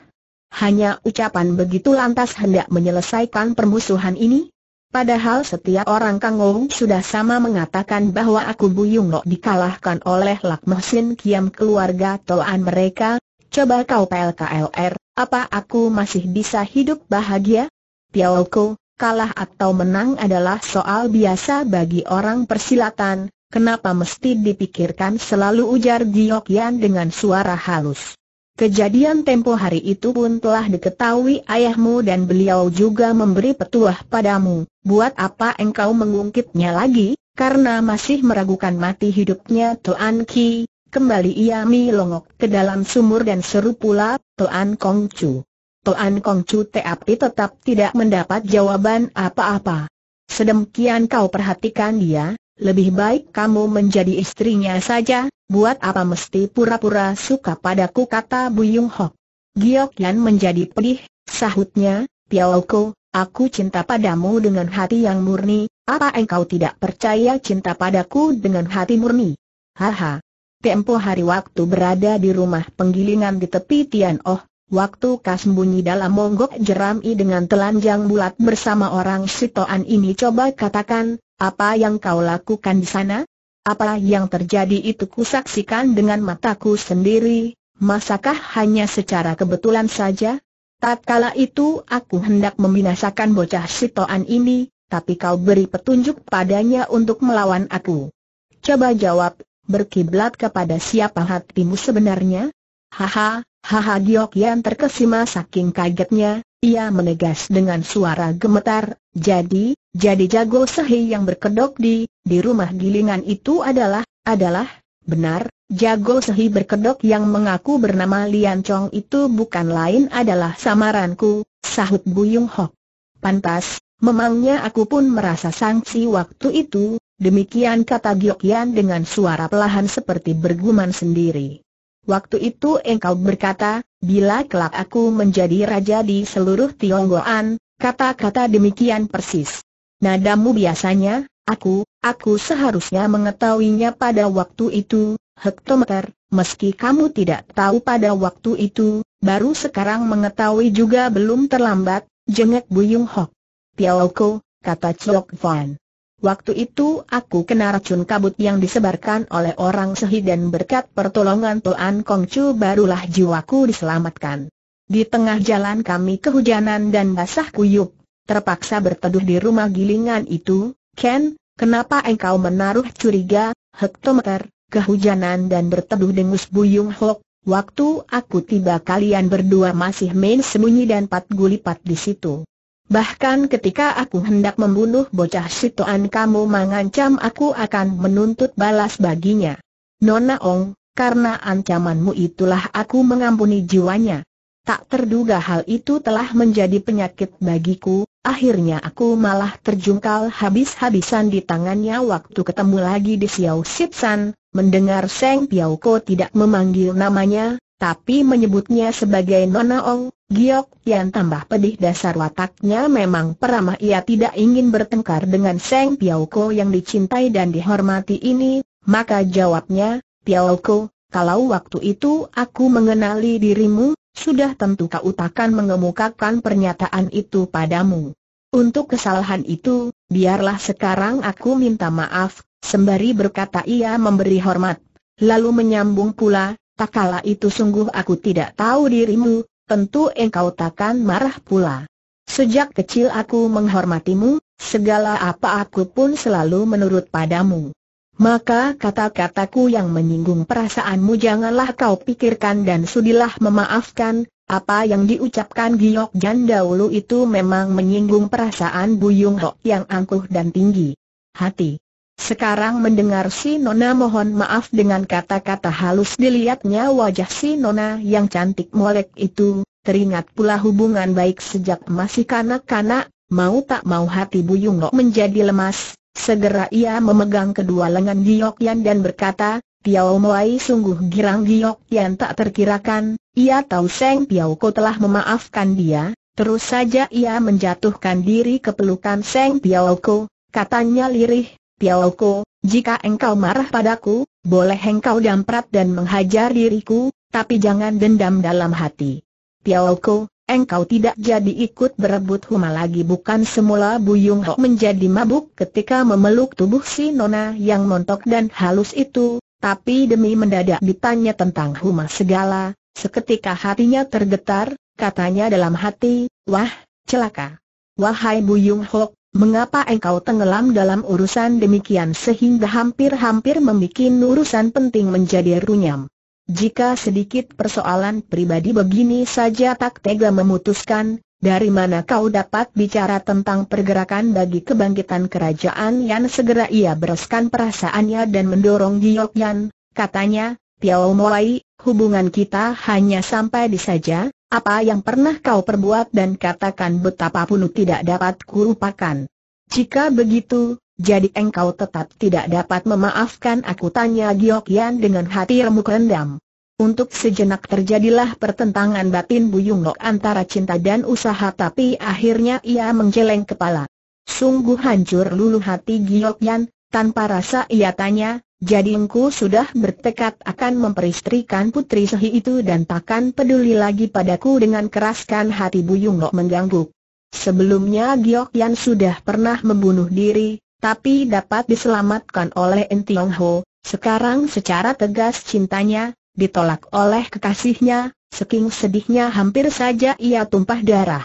Hanya ucapan begitu lantas hendak menyelesaikan permusuhan ini, Padahal setiap orang Kang sudah sama mengatakan bahwa aku Buyung Lok dikalahkan oleh Lak Mohsin Kiam keluarga Toan mereka. Coba kau PLKLR, apa aku masih bisa hidup bahagia? Piauku, kalah atau menang adalah soal biasa bagi orang persilatan, kenapa mesti dipikirkan selalu ujar Giyok Yan dengan suara halus. Kejadian tempo hari itu pun telah diketahui ayahmu dan beliau juga memberi petuah padamu, buat apa engkau mengungkitnya lagi, karena masih meragukan mati hidupnya Tuan Ki, kembali ia milongok ke dalam sumur dan seru pula, Tuan Kong Chu. Tuan Kong Chu tapi tetap tidak mendapat jawaban apa-apa. Sedemikian kau perhatikan dia, ya. Lebih baik kamu menjadi istrinya saja, buat apa mesti pura-pura suka padaku kata Buyung Hok. Giok Yan menjadi pedih, sahutnya, Piauku, aku cinta padamu dengan hati yang murni, apa engkau tidak percaya cinta padaku dengan hati murni? Haha. Tempo hari waktu berada di rumah penggilingan di tepi Tian Oh, Waktu kas bunyi dalam monggok jerami dengan telanjang bulat bersama orang Sitoan ini coba katakan, apa yang kau lakukan di sana? Apa yang terjadi itu kusaksikan dengan mataku sendiri, masakah hanya secara kebetulan saja? Tatkala itu aku hendak membinasakan bocah sitoan ini, tapi kau beri petunjuk padanya untuk melawan aku. Coba jawab, berkiblat kepada siapa hatimu sebenarnya? Haha, haha Giok yang terkesima saking kagetnya, ia menegas dengan suara gemetar, jadi, jadi jago sehi yang berkedok di, di rumah gilingan itu adalah, adalah, benar, jago sehi berkedok yang mengaku bernama Lian Chong itu bukan lain adalah samaranku, sahut Yung Hok. Pantas, memangnya aku pun merasa sangsi waktu itu, demikian kata Yan dengan suara pelahan seperti bergumam sendiri. Waktu itu engkau berkata, bila kelak aku menjadi raja di seluruh Tionggoan, kata-kata demikian persis. Nadamu biasanya, aku, aku seharusnya mengetahuinya pada waktu itu, hektometer, meski kamu tidak tahu pada waktu itu, baru sekarang mengetahui juga belum terlambat, jengek Buyung Hok. Piaoko, kata Chok Van. Waktu itu aku kena racun kabut yang disebarkan oleh orang sehi dan berkat pertolongan Toan Kongcu barulah jiwaku diselamatkan. Di tengah jalan kami kehujanan dan basah kuyup. Terpaksa berteduh di rumah gilingan itu, Ken, kenapa engkau menaruh curiga, hektometer, kehujanan dan berteduh dengus buyung hok, waktu aku tiba kalian berdua masih main sembunyi dan pat gulipat di situ. Bahkan ketika aku hendak membunuh bocah situan kamu mengancam aku akan menuntut balas baginya. Nona Ong, karena ancamanmu itulah aku mengampuni jiwanya. Tak terduga hal itu telah menjadi penyakit bagiku, akhirnya aku malah terjungkal habis-habisan di tangannya waktu ketemu lagi di Xiao Sipsan, mendengar Seng Piao Ko tidak memanggil namanya, tapi menyebutnya sebagai Nona Ong, Giok yang tambah pedih dasar wataknya memang peramah ia tidak ingin bertengkar dengan Seng Piao Ko yang dicintai dan dihormati ini, maka jawabnya, Piao Ko, kalau waktu itu aku mengenali dirimu, sudah tentu kau takkan mengemukakan pernyataan itu padamu. Untuk kesalahan itu, biarlah sekarang aku minta maaf, sembari berkata ia memberi hormat. Lalu menyambung pula, tak kala itu sungguh aku tidak tahu dirimu, tentu engkau takkan marah pula. Sejak kecil aku menghormatimu, segala apa aku pun selalu menurut padamu. Maka kata-kataku yang menyinggung perasaanmu janganlah kau pikirkan dan sudilah memaafkan, apa yang diucapkan Giok Jan dahulu itu memang menyinggung perasaan Buyung Ho yang angkuh dan tinggi. Hati. Sekarang mendengar si Nona mohon maaf dengan kata-kata halus dilihatnya wajah si Nona yang cantik molek itu, teringat pula hubungan baik sejak masih kanak-kanak, mau tak mau hati Buyung Ho menjadi lemas, Segera ia memegang kedua lengan Giok Yan dan berkata, Piao Moai sungguh girang Giok Yan tak terkirakan, ia tahu Seng Piao Ko telah memaafkan dia, terus saja ia menjatuhkan diri ke pelukan Seng Piao Ko, katanya lirih, Piao Ko, jika engkau marah padaku, boleh engkau damprat dan menghajar diriku, tapi jangan dendam dalam hati. Piao Ko, Engkau tidak jadi ikut berebut Huma lagi bukan semula Buyung Ho menjadi mabuk ketika memeluk tubuh si Nona yang montok dan halus itu, tapi demi mendadak ditanya tentang Huma segala, seketika hatinya tergetar, katanya dalam hati, wah, celaka. Wahai Buyung Ho, mengapa engkau tenggelam dalam urusan demikian sehingga hampir-hampir membuat urusan penting menjadi runyam? Jika sedikit persoalan pribadi begini saja tak tega memutuskan, dari mana kau dapat bicara tentang pergerakan bagi kebangkitan kerajaan Yang segera ia bereskan perasaannya dan mendorong Giyok Yan, katanya, Tiao mulai, hubungan kita hanya sampai di saja, apa yang pernah kau perbuat dan katakan betapapun tidak dapat kurupakan. Jika begitu, jadi engkau tetap tidak dapat memaafkan aku tanya Giok Yan dengan hati remuk rendam. Untuk sejenak terjadilah pertentangan batin Bu Yung Lok antara cinta dan usaha tapi akhirnya ia menggeleng kepala. Sungguh hancur lulu hati Giok Yan. tanpa rasa ia tanya, jadi engkau sudah bertekad akan memperistrikan putri sehi itu dan takkan peduli lagi padaku dengan keraskan hati Bu Yung Lok mengganggu. Sebelumnya Giok Yan sudah pernah membunuh diri, tapi dapat diselamatkan oleh Entiong Ho, sekarang secara tegas cintanya, ditolak oleh kekasihnya, seking sedihnya hampir saja ia tumpah darah.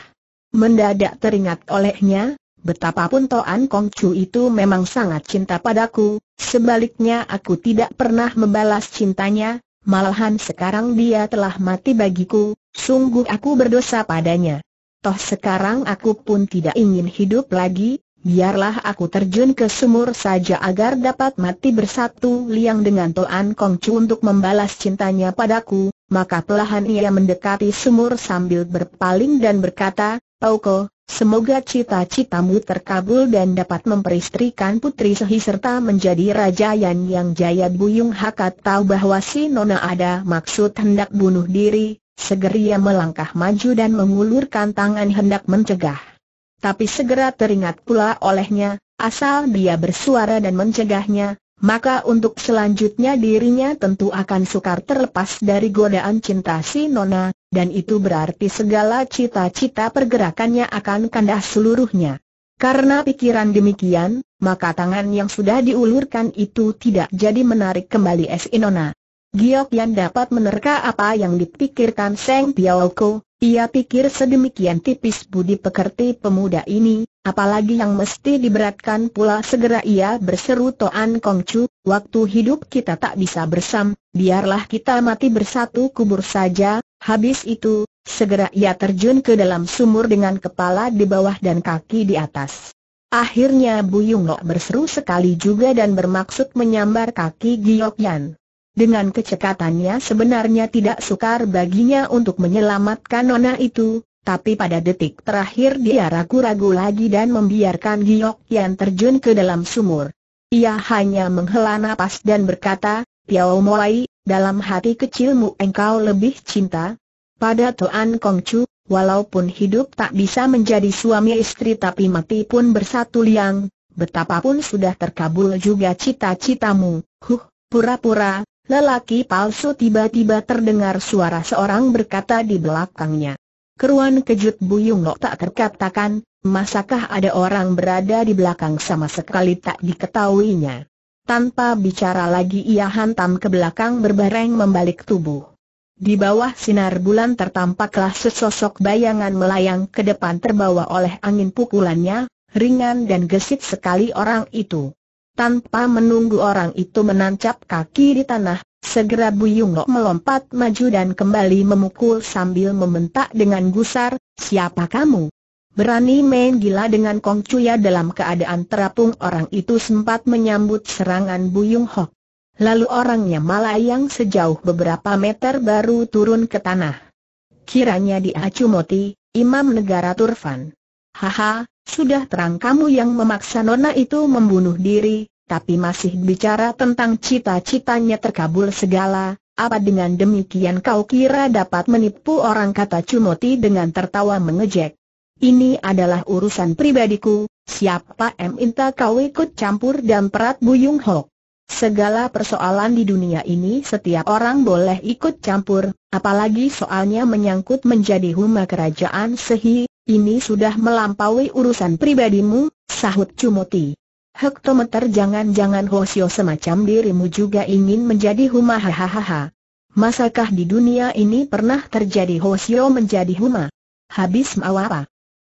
Mendadak teringat olehnya, betapapun Toan Kong Chu itu memang sangat cinta padaku, sebaliknya aku tidak pernah membalas cintanya, malahan sekarang dia telah mati bagiku, sungguh aku berdosa padanya. Toh sekarang aku pun tidak ingin hidup lagi, Biarlah aku terjun ke sumur saja agar dapat mati bersatu liang dengan Toan Kong Chu untuk membalas cintanya padaku, maka pelahan ia mendekati sumur sambil berpaling dan berkata, Pauko, semoga cita-citamu terkabul dan dapat memperistrikan putri Sehi serta menjadi Raja yang yang jaya Buyung Hakat tahu bahwa si Nona ada maksud hendak bunuh diri, segera melangkah maju dan mengulurkan tangan hendak mencegah tapi segera teringat pula olehnya, asal dia bersuara dan mencegahnya, maka untuk selanjutnya dirinya tentu akan sukar terlepas dari godaan cinta si Nona, dan itu berarti segala cita-cita pergerakannya akan kandas seluruhnya. Karena pikiran demikian, maka tangan yang sudah diulurkan itu tidak jadi menarik kembali es Inona. Giok Yan dapat menerka apa yang dipikirkan Seng Piaoko, ia pikir sedemikian tipis budi pekerti pemuda ini, apalagi yang mesti diberatkan pula segera ia berseru Toan Kongcu, waktu hidup kita tak bisa bersam, biarlah kita mati bersatu kubur saja, habis itu, segera ia terjun ke dalam sumur dengan kepala di bawah dan kaki di atas. Akhirnya Bu Yung Lok berseru sekali juga dan bermaksud menyambar kaki Giok Yan. Dengan kecekatannya sebenarnya tidak sukar baginya untuk menyelamatkan nona itu, tapi pada detik terakhir dia ragu-ragu lagi dan membiarkan Giok yang terjun ke dalam sumur. Ia hanya menghela nafas dan berkata, Piao Moai, dalam hati kecilmu engkau lebih cinta pada Toan Kongcu, walaupun hidup tak bisa menjadi suami istri tapi mati pun bersatu liang, betapapun sudah terkabul juga cita-citamu, huh, pura-pura, Lelaki palsu tiba-tiba terdengar suara seorang berkata di belakangnya. Keruan kejut Buyung Lok tak terkatakan, masakah ada orang berada di belakang sama sekali tak diketahuinya. Tanpa bicara lagi ia hantam ke belakang berbareng membalik tubuh. Di bawah sinar bulan tertampaklah sesosok bayangan melayang ke depan terbawa oleh angin pukulannya, ringan dan gesit sekali orang itu. Tanpa menunggu orang itu menancap kaki di tanah, segera Buyung melompat maju dan kembali memukul sambil membentak dengan gusar, siapa kamu? Berani main gila dengan Kong Cuya dalam keadaan terapung orang itu sempat menyambut serangan Buyung Hok. Lalu orangnya malah yang sejauh beberapa meter baru turun ke tanah. Kiranya dia cumoti Imam Negara Turfan. Haha, sudah terang kamu yang memaksa Nona itu membunuh diri, tapi masih bicara tentang cita-citanya terkabul segala, apa dengan demikian kau kira dapat menipu orang kata Cumoti dengan tertawa mengejek. Ini adalah urusan pribadiku, siapa M. Inta kau ikut campur dan perat Buyung Hok. Segala persoalan di dunia ini setiap orang boleh ikut campur, apalagi soalnya menyangkut menjadi huma kerajaan sehi, ini sudah melampaui urusan pribadimu, sahut Cumoti. Hektometer jangan-jangan Hosio semacam dirimu juga ingin menjadi huma hahaha. Masakah di dunia ini pernah terjadi Hosio menjadi huma? Habis mau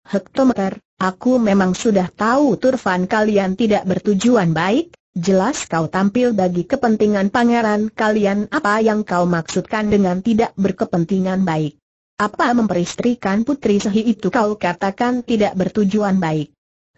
Hektometer, aku memang sudah tahu turfan kalian tidak bertujuan baik, Jelas kau tampil bagi kepentingan pangeran kalian apa yang kau maksudkan dengan tidak berkepentingan baik. Apa memperistrikan putri Sehi itu kau katakan tidak bertujuan baik?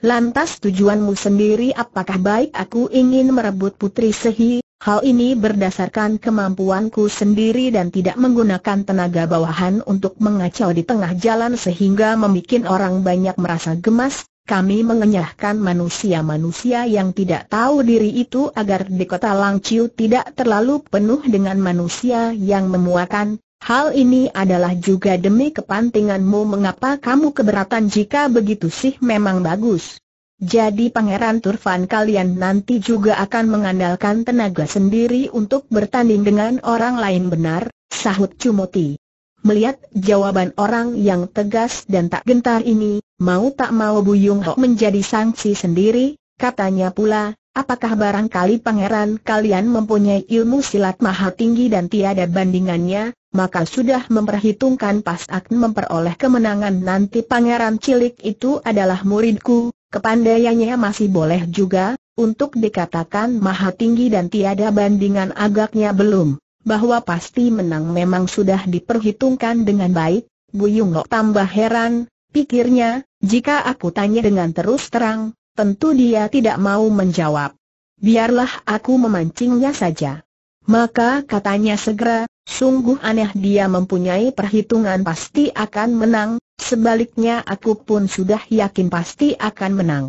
Lantas tujuanmu sendiri apakah baik aku ingin merebut putri Sehi? Hal ini berdasarkan kemampuanku sendiri dan tidak menggunakan tenaga bawahan untuk mengacau di tengah jalan sehingga membuat orang banyak merasa gemas, kami mengenyahkan manusia-manusia yang tidak tahu diri itu agar di kota Langciu tidak terlalu penuh dengan manusia yang memuakan, Hal ini adalah juga demi kepentinganmu mengapa kamu keberatan jika begitu sih memang bagus. Jadi Pangeran Turfan kalian nanti juga akan mengandalkan tenaga sendiri untuk bertanding dengan orang lain benar, sahut Cumoti. Melihat jawaban orang yang tegas dan tak gentar ini, mau tak mau Buyung Ho menjadi sanksi sendiri, katanya pula, apakah barangkali pangeran kalian mempunyai ilmu silat maha tinggi dan tiada bandingannya, maka sudah memperhitungkan pas akan memperoleh kemenangan nanti pangeran cilik itu adalah muridku, kepandaiannya masih boleh juga, untuk dikatakan maha tinggi dan tiada bandingan agaknya belum, bahwa pasti menang memang sudah diperhitungkan dengan baik, Bu Yungo tambah heran, pikirnya, jika aku tanya dengan terus terang, tentu dia tidak mau menjawab. Biarlah aku memancingnya saja. Maka katanya segera, Sungguh aneh dia mempunyai perhitungan pasti akan menang, sebaliknya aku pun sudah yakin pasti akan menang.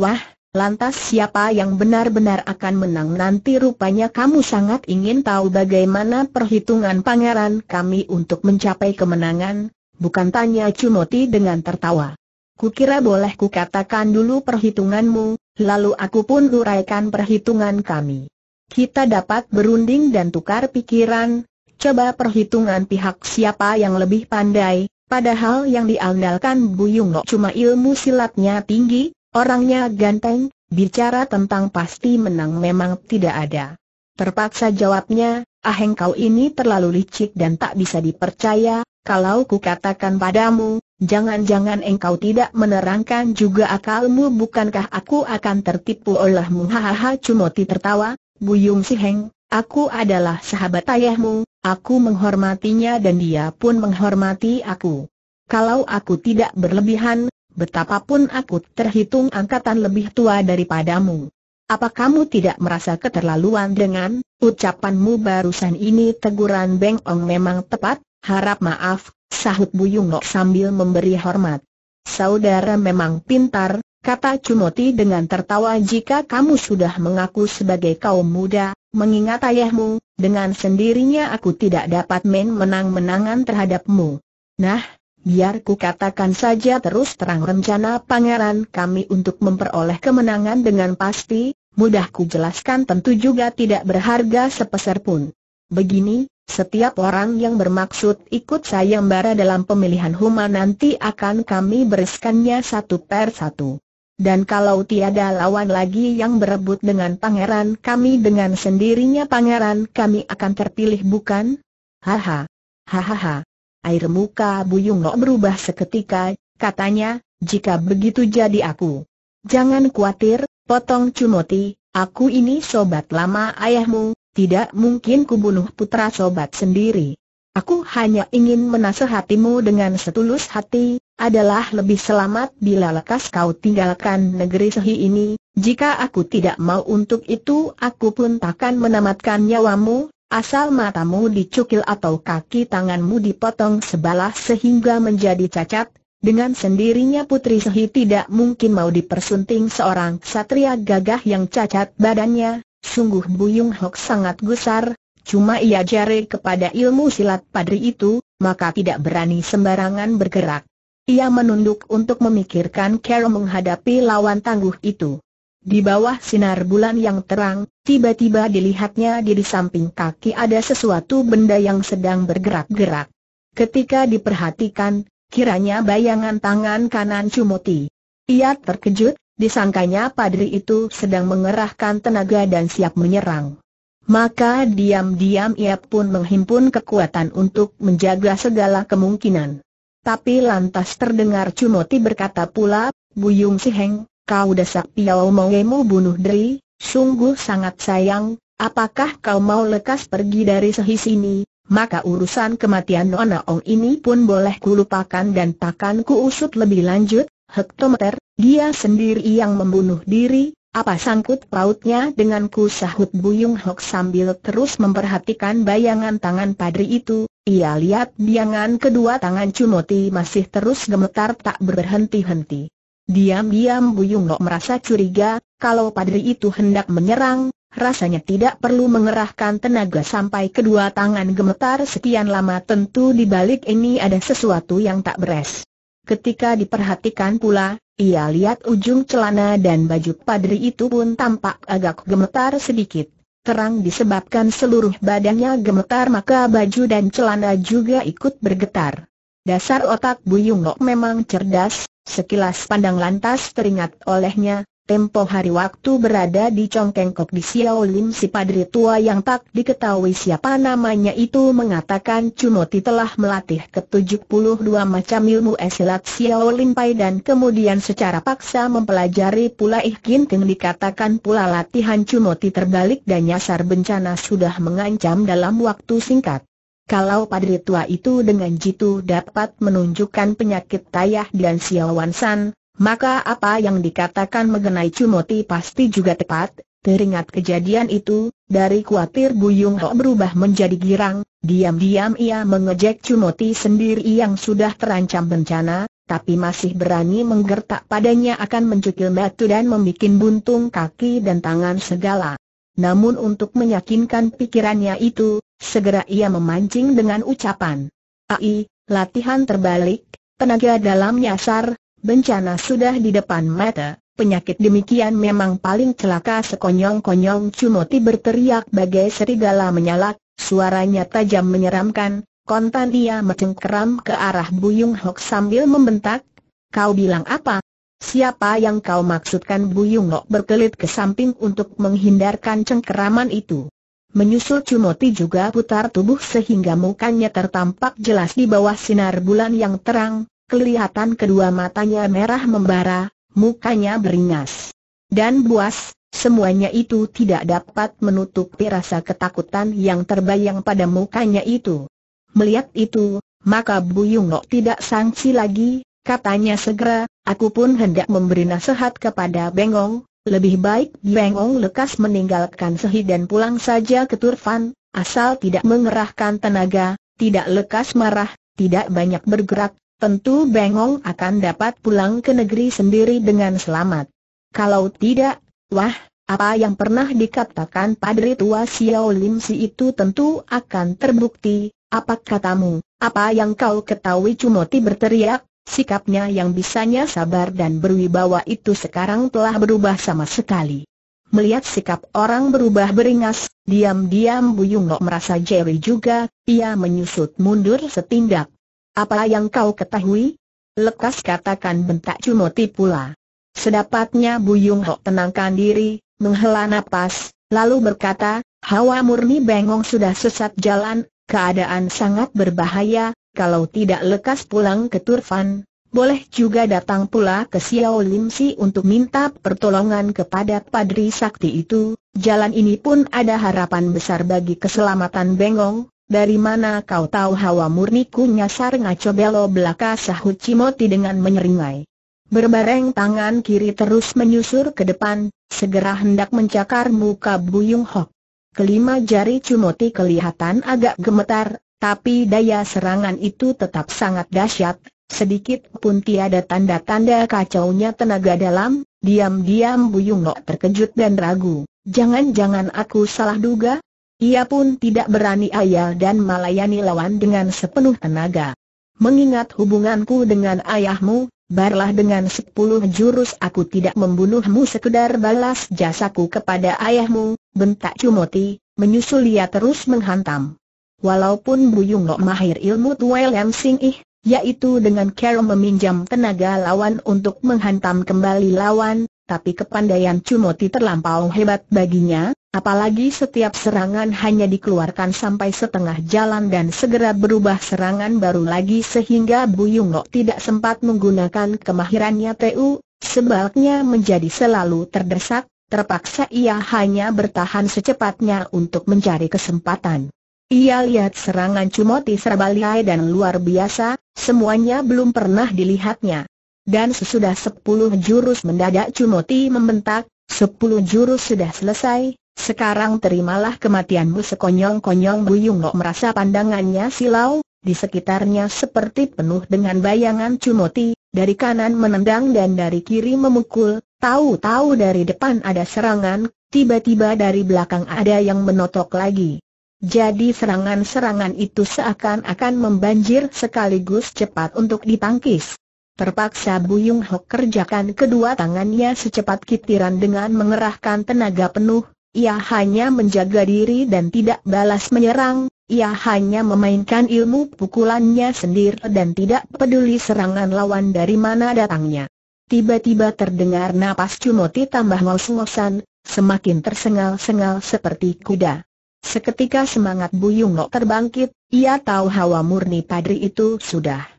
Wah, lantas siapa yang benar-benar akan menang nanti rupanya kamu sangat ingin tahu bagaimana perhitungan pangeran kami untuk mencapai kemenangan, bukan tanya Cunoti dengan tertawa. Kukira boleh kukatakan dulu perhitunganmu, lalu aku pun uraikan perhitungan kami. Kita dapat berunding dan tukar pikiran, Coba perhitungan pihak siapa yang lebih pandai, padahal yang diandalkan Buyung Nok cuma ilmu silatnya tinggi, orangnya ganteng, bicara tentang pasti menang memang tidak ada. Terpaksa jawabnya, aheng kau ini terlalu licik dan tak bisa dipercaya, kalau ku katakan padamu, jangan-jangan engkau tidak menerangkan juga akalmu bukankah aku akan tertipu olehmu hahaha Cumoti tertawa, Buyung heng. Aku adalah sahabat ayahmu, aku menghormatinya dan dia pun menghormati aku. Kalau aku tidak berlebihan, betapapun aku terhitung angkatan lebih tua daripadamu. Apa kamu tidak merasa keterlaluan dengan ucapanmu barusan ini teguran Beng Ong memang tepat, harap maaf, sahut Buyung sambil memberi hormat. Saudara memang pintar, kata Cumoti dengan tertawa jika kamu sudah mengaku sebagai kaum muda, Mengingat ayahmu, dengan sendirinya aku tidak dapat main menang-menangan terhadapmu. Nah, biar ku katakan saja terus terang rencana pangeran kami untuk memperoleh kemenangan dengan pasti, mudah ku jelaskan tentu juga tidak berharga sepeser pun. Begini, setiap orang yang bermaksud ikut sayembara dalam pemilihan huma nanti akan kami bereskannya satu per satu. Dan kalau tiada lawan lagi yang berebut dengan pangeran kami dengan sendirinya pangeran kami akan terpilih bukan? Haha. Hahaha. Air muka Buyung Lo berubah seketika, katanya, jika begitu jadi aku. Jangan khawatir, potong Cumoti, aku ini sobat lama ayahmu, tidak mungkin kubunuh putra sobat sendiri. Aku hanya ingin menasehatimu dengan setulus hati, adalah lebih selamat bila lekas kau tinggalkan negeri sehi ini, jika aku tidak mau untuk itu aku pun takkan menamatkan nyawamu, asal matamu dicukil atau kaki tanganmu dipotong sebalah sehingga menjadi cacat, dengan sendirinya Putri Sehi tidak mungkin mau dipersunting seorang satria gagah yang cacat badannya, sungguh Buyung Hok sangat gusar, cuma ia jari kepada ilmu silat padri itu, maka tidak berani sembarangan bergerak. Ia menunduk untuk memikirkan cara menghadapi lawan tangguh itu. Di bawah sinar bulan yang terang, tiba-tiba dilihatnya di samping kaki ada sesuatu benda yang sedang bergerak-gerak. Ketika diperhatikan, kiranya bayangan tangan kanan cumoti. Ia terkejut, disangkanya padri itu sedang mengerahkan tenaga dan siap menyerang maka diam-diam ia pun menghimpun kekuatan untuk menjaga segala kemungkinan. Tapi lantas terdengar Cumoti berkata pula, Buyung Siheng, kau desak mau Mongemu bunuh diri, sungguh sangat sayang, apakah kau mau lekas pergi dari sehi sini, maka urusan kematian Nona Ong ini pun boleh kulupakan dan takkan kuusut lebih lanjut, hektometer, dia sendiri yang membunuh diri, apa sangkut pautnya denganku sahut Buyung Hok sambil terus memperhatikan bayangan tangan padri itu, ia lihat biangan kedua tangan Cunoti masih terus gemetar tak berhenti-henti. Diam-diam Buyung Hok merasa curiga, kalau padri itu hendak menyerang, rasanya tidak perlu mengerahkan tenaga sampai kedua tangan gemetar sekian lama tentu di balik ini ada sesuatu yang tak beres. Ketika diperhatikan pula, ia lihat ujung celana dan baju padri itu pun tampak agak gemetar sedikit. Terang disebabkan seluruh badannya gemetar maka baju dan celana juga ikut bergetar. Dasar otak Buyung Lok memang cerdas, sekilas pandang lantas teringat olehnya, Tempo hari waktu berada di Congkengkok di Xiaolim si padri tua yang tak diketahui siapa namanya itu mengatakan Cumoti telah melatih ke-72 macam ilmu esilat Xiaolim Pai dan kemudian secara paksa mempelajari pula Ikin Keng dikatakan pula latihan Cumoti terbalik dan nyasar bencana sudah mengancam dalam waktu singkat. Kalau padri tua itu dengan jitu dapat menunjukkan penyakit tayah dan Siawansan. Maka apa yang dikatakan mengenai Cumoti pasti juga tepat, teringat kejadian itu, dari kuatir Buyung Ho berubah menjadi girang, diam-diam ia mengejek Cumoti sendiri yang sudah terancam bencana, tapi masih berani menggertak padanya akan mencukil batu dan membuat buntung kaki dan tangan segala. Namun untuk meyakinkan pikirannya itu, segera ia memancing dengan ucapan. Ai, latihan terbalik, tenaga dalam nyasar, bencana sudah di depan mata, penyakit demikian memang paling celaka sekonyong-konyong Cunoti berteriak bagai serigala menyalak, suaranya tajam menyeramkan, kontan ia mencengkeram ke arah Buyung Hok sambil membentak, kau bilang apa? Siapa yang kau maksudkan Buyung Hok berkelit ke samping untuk menghindarkan cengkeraman itu? Menyusul Cunoti juga putar tubuh sehingga mukanya tertampak jelas di bawah sinar bulan yang terang, kelihatan kedua matanya merah membara, mukanya beringas. Dan buas, semuanya itu tidak dapat menutupi rasa ketakutan yang terbayang pada mukanya itu. Melihat itu, maka Buyung tidak sangsi lagi, katanya segera, aku pun hendak memberi nasihat kepada Bengong, lebih baik Bengong lekas meninggalkan Sehi dan pulang saja ke Turfan, asal tidak mengerahkan tenaga, tidak lekas marah, tidak banyak bergerak, tentu Bengong akan dapat pulang ke negeri sendiri dengan selamat. Kalau tidak, wah, apa yang pernah dikatakan Padri Tua Xiao Lim Si itu tentu akan terbukti. Apa katamu, apa yang kau ketahui Cumoti berteriak, sikapnya yang bisanya sabar dan berwibawa itu sekarang telah berubah sama sekali. Melihat sikap orang berubah beringas, diam-diam Buyung Nok merasa jeri juga, ia menyusut mundur setindak. Apa yang kau ketahui? Lekas katakan bentak Cunoti pula. Sedapatnya Buyung Hok tenangkan diri, menghela nafas, lalu berkata, hawa murni bengong sudah sesat jalan, keadaan sangat berbahaya, kalau tidak lekas pulang ke Turfan, boleh juga datang pula ke Xiao Lim Si untuk minta pertolongan kepada Padri Sakti itu, jalan ini pun ada harapan besar bagi keselamatan Bengong, dari mana kau tahu hawa murniku nyasar ngaco belo belaka sahut Cimoti dengan menyeringai. Berbareng tangan kiri terus menyusur ke depan, segera hendak mencakar muka Buyung Hok. Kelima jari Cimoti kelihatan agak gemetar, tapi daya serangan itu tetap sangat dahsyat, sedikit pun tiada tanda-tanda kacaunya tenaga dalam, diam-diam Buyung Hok terkejut dan ragu. Jangan-jangan aku salah duga? Ia pun tidak berani ayah dan melayani lawan dengan sepenuh tenaga. Mengingat hubunganku dengan ayahmu, barlah dengan sepuluh jurus aku tidak membunuhmu sekedar balas jasaku kepada ayahmu, bentak Cumoti, menyusul ia terus menghantam. Walaupun Buyung Lok mahir ilmu Tuai Yang Sing yaitu dengan cara meminjam tenaga lawan untuk menghantam kembali lawan, tapi kepandaian Cumoti terlampau hebat baginya, Apalagi setiap serangan hanya dikeluarkan sampai setengah jalan dan segera berubah serangan baru lagi sehingga Bu Lok tidak sempat menggunakan kemahirannya TU, sebaliknya menjadi selalu terdesak, terpaksa ia hanya bertahan secepatnya untuk mencari kesempatan. Ia lihat serangan Cumoti Serbaliai dan luar biasa, semuanya belum pernah dilihatnya. Dan sesudah sepuluh jurus mendadak Cumoti membentak, sepuluh jurus sudah selesai, sekarang terimalah kematianmu sekonyong-konyong Buyung Lok merasa pandangannya silau, di sekitarnya seperti penuh dengan bayangan cumoti, dari kanan menendang dan dari kiri memukul, tahu-tahu dari depan ada serangan, tiba-tiba dari belakang ada yang menotok lagi. Jadi serangan-serangan itu seakan-akan membanjir sekaligus cepat untuk ditangkis. Terpaksa Buyung Hok kerjakan kedua tangannya secepat kitiran dengan mengerahkan tenaga penuh, ia hanya menjaga diri dan tidak balas menyerang, ia hanya memainkan ilmu pukulannya sendiri dan tidak peduli serangan lawan dari mana datangnya. Tiba-tiba terdengar napas Cumoti tambah ngos-ngosan, semakin tersengal-sengal seperti kuda. Seketika semangat Buyung Nok terbangkit, ia tahu hawa murni padri itu sudah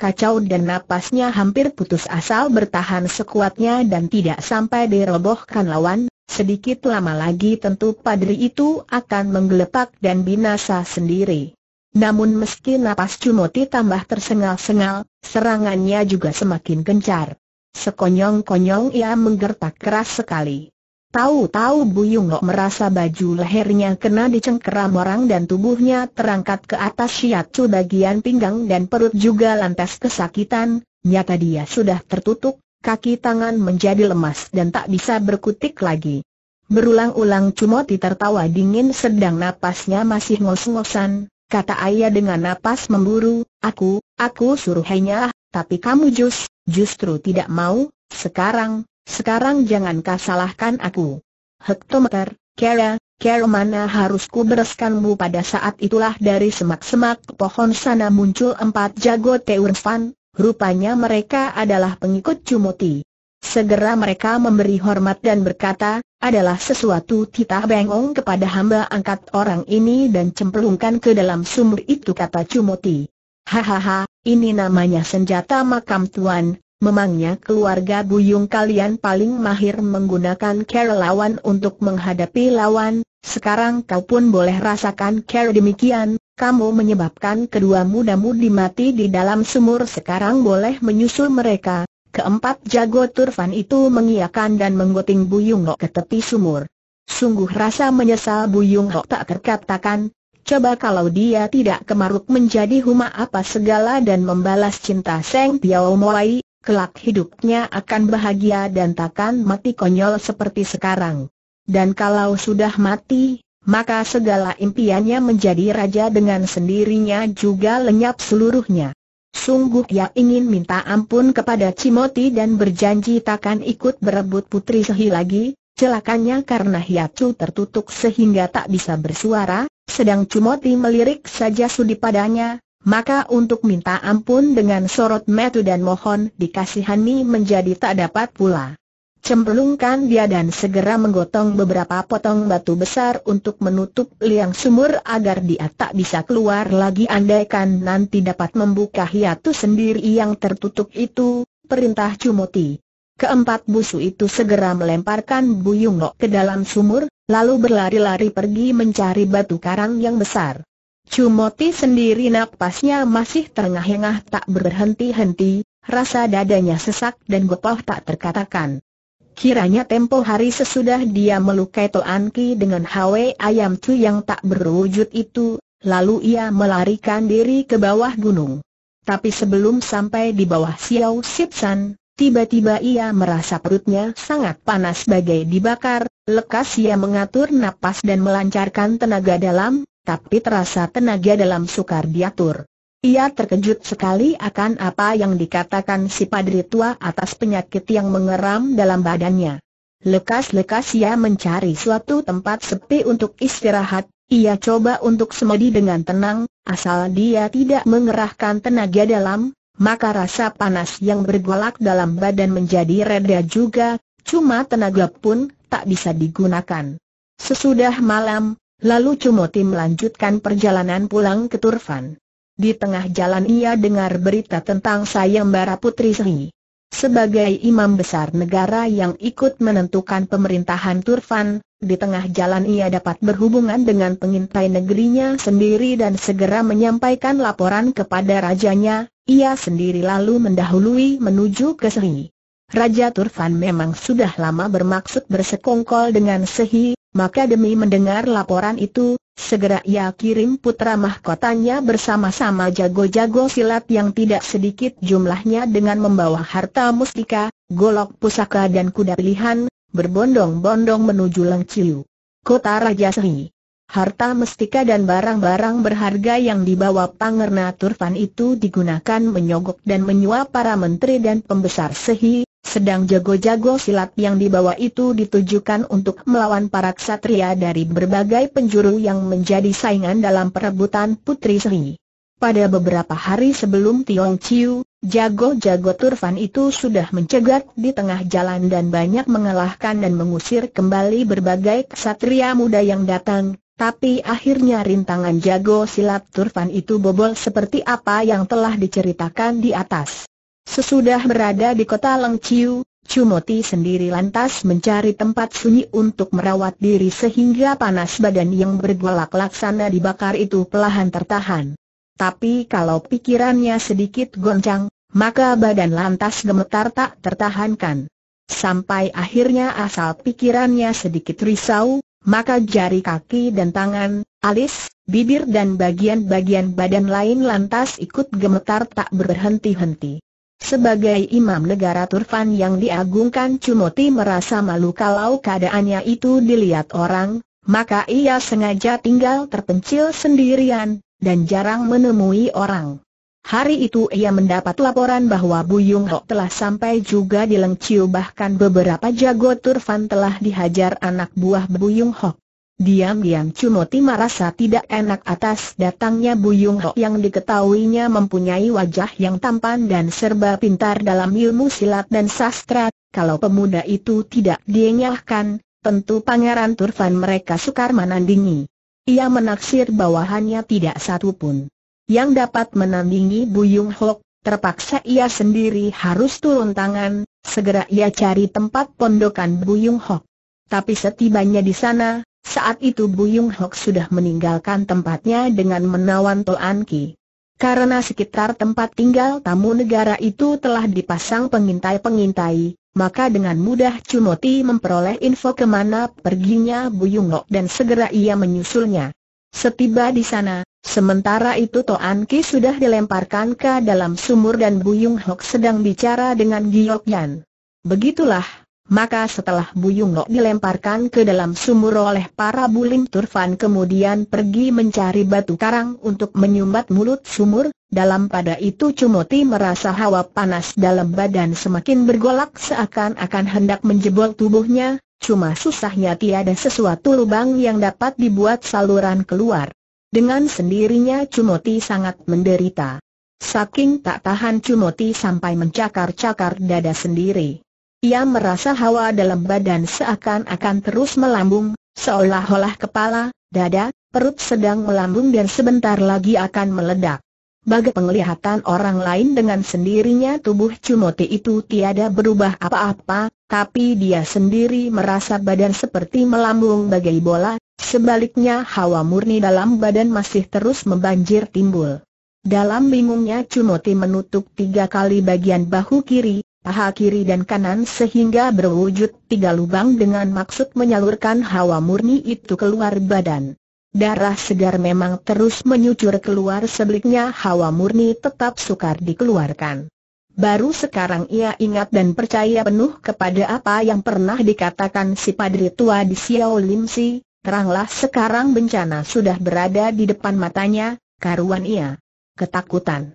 kacau dan napasnya hampir putus asal bertahan sekuatnya dan tidak sampai dirobohkan lawan, sedikit lama lagi tentu padri itu akan menggelepak dan binasa sendiri. Namun meski napas Cumoti tambah tersengal-sengal, serangannya juga semakin kencar. Sekonyong-konyong ia menggertak keras sekali. Tahu-tahu Buyung Lo merasa baju lehernya kena dicengkeram orang dan tubuhnya terangkat ke atas cu bagian pinggang dan perut juga lantas kesakitan, nyata dia sudah tertutup, kaki tangan menjadi lemas dan tak bisa berkutik lagi. Berulang-ulang Cumoti tertawa dingin sedang napasnya masih ngos-ngosan, kata ayah dengan napas memburu, aku, aku suruh hanya, tapi kamu jus, justru tidak mau, sekarang, sekarang jangan kasalahkan aku. Hektometer, Kera, Kera mana harus ku bereskanmu pada saat itulah dari semak-semak pohon sana muncul empat jago Teurfan, rupanya mereka adalah pengikut Cumoti. Segera mereka memberi hormat dan berkata, adalah sesuatu titah bengong kepada hamba angkat orang ini dan cemplungkan ke dalam sumur itu kata Cumoti. Hahaha, ini namanya senjata makam tuan, Memangnya keluarga Buyung kalian paling mahir menggunakan care lawan untuk menghadapi lawan, sekarang kau pun boleh rasakan care demikian, kamu menyebabkan kedua muda-mudi mati di dalam sumur sekarang boleh menyusul mereka. Keempat jago turfan itu mengiakan dan menggoting Buyung Ho ke tepi sumur. Sungguh rasa menyesal Buyung Ho tak terkatakan, Coba kalau dia tidak kemaruk menjadi huma apa segala dan membalas cinta Seng Piao Moai, kelak hidupnya akan bahagia dan takkan mati konyol seperti sekarang. Dan kalau sudah mati, maka segala impiannya menjadi raja dengan sendirinya juga lenyap seluruhnya. Sungguh ia ingin minta ampun kepada Cimoti dan berjanji takkan ikut berebut putri Sehi lagi, celakanya karena Hiacu tertutup sehingga tak bisa bersuara, sedang Cimoti melirik saja sudi padanya, maka untuk minta ampun dengan sorot metu dan mohon dikasihani menjadi tak dapat pula. Cemplungkan dia dan segera menggotong beberapa potong batu besar untuk menutup liang sumur agar dia tak bisa keluar lagi andaikan nanti dapat membuka hiatus sendiri yang tertutup itu, perintah Cumoti. Keempat busu itu segera melemparkan Buyung ke dalam sumur, lalu berlari-lari pergi mencari batu karang yang besar. Cumoti sendiri napasnya masih terengah-engah tak berhenti-henti, rasa dadanya sesak dan gopoh tak terkatakan. Kiranya tempo hari sesudah dia melukai Toan Ki dengan hawe ayam cu yang tak berwujud itu, lalu ia melarikan diri ke bawah gunung. Tapi sebelum sampai di bawah Xiao San, tiba-tiba ia merasa perutnya sangat panas bagai dibakar, lekas ia mengatur napas dan melancarkan tenaga dalam, tapi terasa tenaga dalam sukar diatur. Ia terkejut sekali akan apa yang dikatakan si padri tua atas penyakit yang mengeram dalam badannya. Lekas-lekas ia mencari suatu tempat sepi untuk istirahat, ia coba untuk semedi dengan tenang, asal dia tidak mengerahkan tenaga dalam, maka rasa panas yang bergolak dalam badan menjadi reda juga, cuma tenaga pun tak bisa digunakan. Sesudah malam, Lalu Cumoti melanjutkan perjalanan pulang ke Turfan. Di tengah jalan ia dengar berita tentang Sayembara Putri Sri. Sebagai imam besar negara yang ikut menentukan pemerintahan Turfan, di tengah jalan ia dapat berhubungan dengan pengintai negerinya sendiri dan segera menyampaikan laporan kepada rajanya, ia sendiri lalu mendahului menuju ke Sri. Raja Turfan memang sudah lama bermaksud bersekongkol dengan Sehi, maka demi mendengar laporan itu, segera ia kirim putra mahkotanya bersama-sama jago-jago silat yang tidak sedikit jumlahnya dengan membawa harta mustika, golok pusaka dan kuda pilihan, berbondong-bondong menuju Lengciu, kota Raja Sehi. Harta mestika dan barang-barang berharga yang dibawa Pangerna Turfan itu digunakan menyogok dan menyuap para menteri dan pembesar Sehi, sedang jago-jago silat yang dibawa itu ditujukan untuk melawan para ksatria dari berbagai penjuru yang menjadi saingan dalam perebutan Putri Sri. Pada beberapa hari sebelum Tiong Chiu, jago-jago Turfan itu sudah mencegat di tengah jalan dan banyak mengalahkan dan mengusir kembali berbagai ksatria muda yang datang, tapi akhirnya rintangan jago silat Turfan itu bobol seperti apa yang telah diceritakan di atas. Sesudah berada di kota Lengciu, Cumoti sendiri lantas mencari tempat sunyi untuk merawat diri sehingga panas badan yang bergolak laksana dibakar itu pelahan tertahan. Tapi kalau pikirannya sedikit goncang, maka badan lantas gemetar tak tertahankan. Sampai akhirnya asal pikirannya sedikit risau, maka jari kaki dan tangan, alis, bibir dan bagian-bagian badan lain lantas ikut gemetar tak berhenti-henti. Sebagai imam negara Turfan yang diagungkan Cumoti merasa malu kalau keadaannya itu dilihat orang, maka ia sengaja tinggal terpencil sendirian, dan jarang menemui orang. Hari itu ia mendapat laporan bahwa Buyung Ho telah sampai juga di Lengciu bahkan beberapa jago Turfan telah dihajar anak buah Buyung Ho. Diam-diam Cumoti merasa tidak enak atas datangnya Buyung Ho yang diketahuinya mempunyai wajah yang tampan dan serba pintar dalam ilmu silat dan sastra. Kalau pemuda itu tidak dienyahkan, tentu Pangeran Turfan mereka sukar menandingi. Ia menaksir bawahannya tidak satu pun yang dapat menandingi Buyung Ho. Terpaksa ia sendiri harus turun tangan, segera ia cari tempat pondokan Buyung Ho. Tapi setibanya di sana, saat itu Buyung Hok sudah meninggalkan tempatnya dengan menawan Toan Ki. Karena sekitar tempat tinggal tamu negara itu telah dipasang pengintai-pengintai, maka dengan mudah Cumoti memperoleh info kemana perginya Buyung Hok dan segera ia menyusulnya. Setiba di sana, sementara itu Toan Ki sudah dilemparkan ke dalam sumur dan Buyung Hok sedang bicara dengan Giok Yan. Begitulah, maka setelah Buyung dilemparkan ke dalam sumur oleh para bulim Turfan kemudian pergi mencari batu karang untuk menyumbat mulut sumur, dalam pada itu Cumoti merasa hawa panas dalam badan semakin bergolak seakan-akan hendak menjebol tubuhnya, cuma susahnya tiada sesuatu lubang yang dapat dibuat saluran keluar. Dengan sendirinya Cumoti sangat menderita. Saking tak tahan Cumoti sampai mencakar-cakar dada sendiri. Ia merasa hawa dalam badan seakan-akan terus melambung, seolah-olah kepala, dada, perut sedang melambung dan sebentar lagi akan meledak. Bagi penglihatan orang lain dengan sendirinya tubuh Cumote itu tiada berubah apa-apa, tapi dia sendiri merasa badan seperti melambung bagai bola, sebaliknya hawa murni dalam badan masih terus membanjir timbul. Dalam bingungnya Cumote menutup tiga kali bagian bahu kiri, paha kiri dan kanan sehingga berwujud tiga lubang dengan maksud menyalurkan hawa murni itu keluar badan. Darah segar memang terus menyucur keluar sebeliknya hawa murni tetap sukar dikeluarkan. Baru sekarang ia ingat dan percaya penuh kepada apa yang pernah dikatakan si padri tua di Xiao Lim Si, teranglah sekarang bencana sudah berada di depan matanya, karuan ia. Ketakutan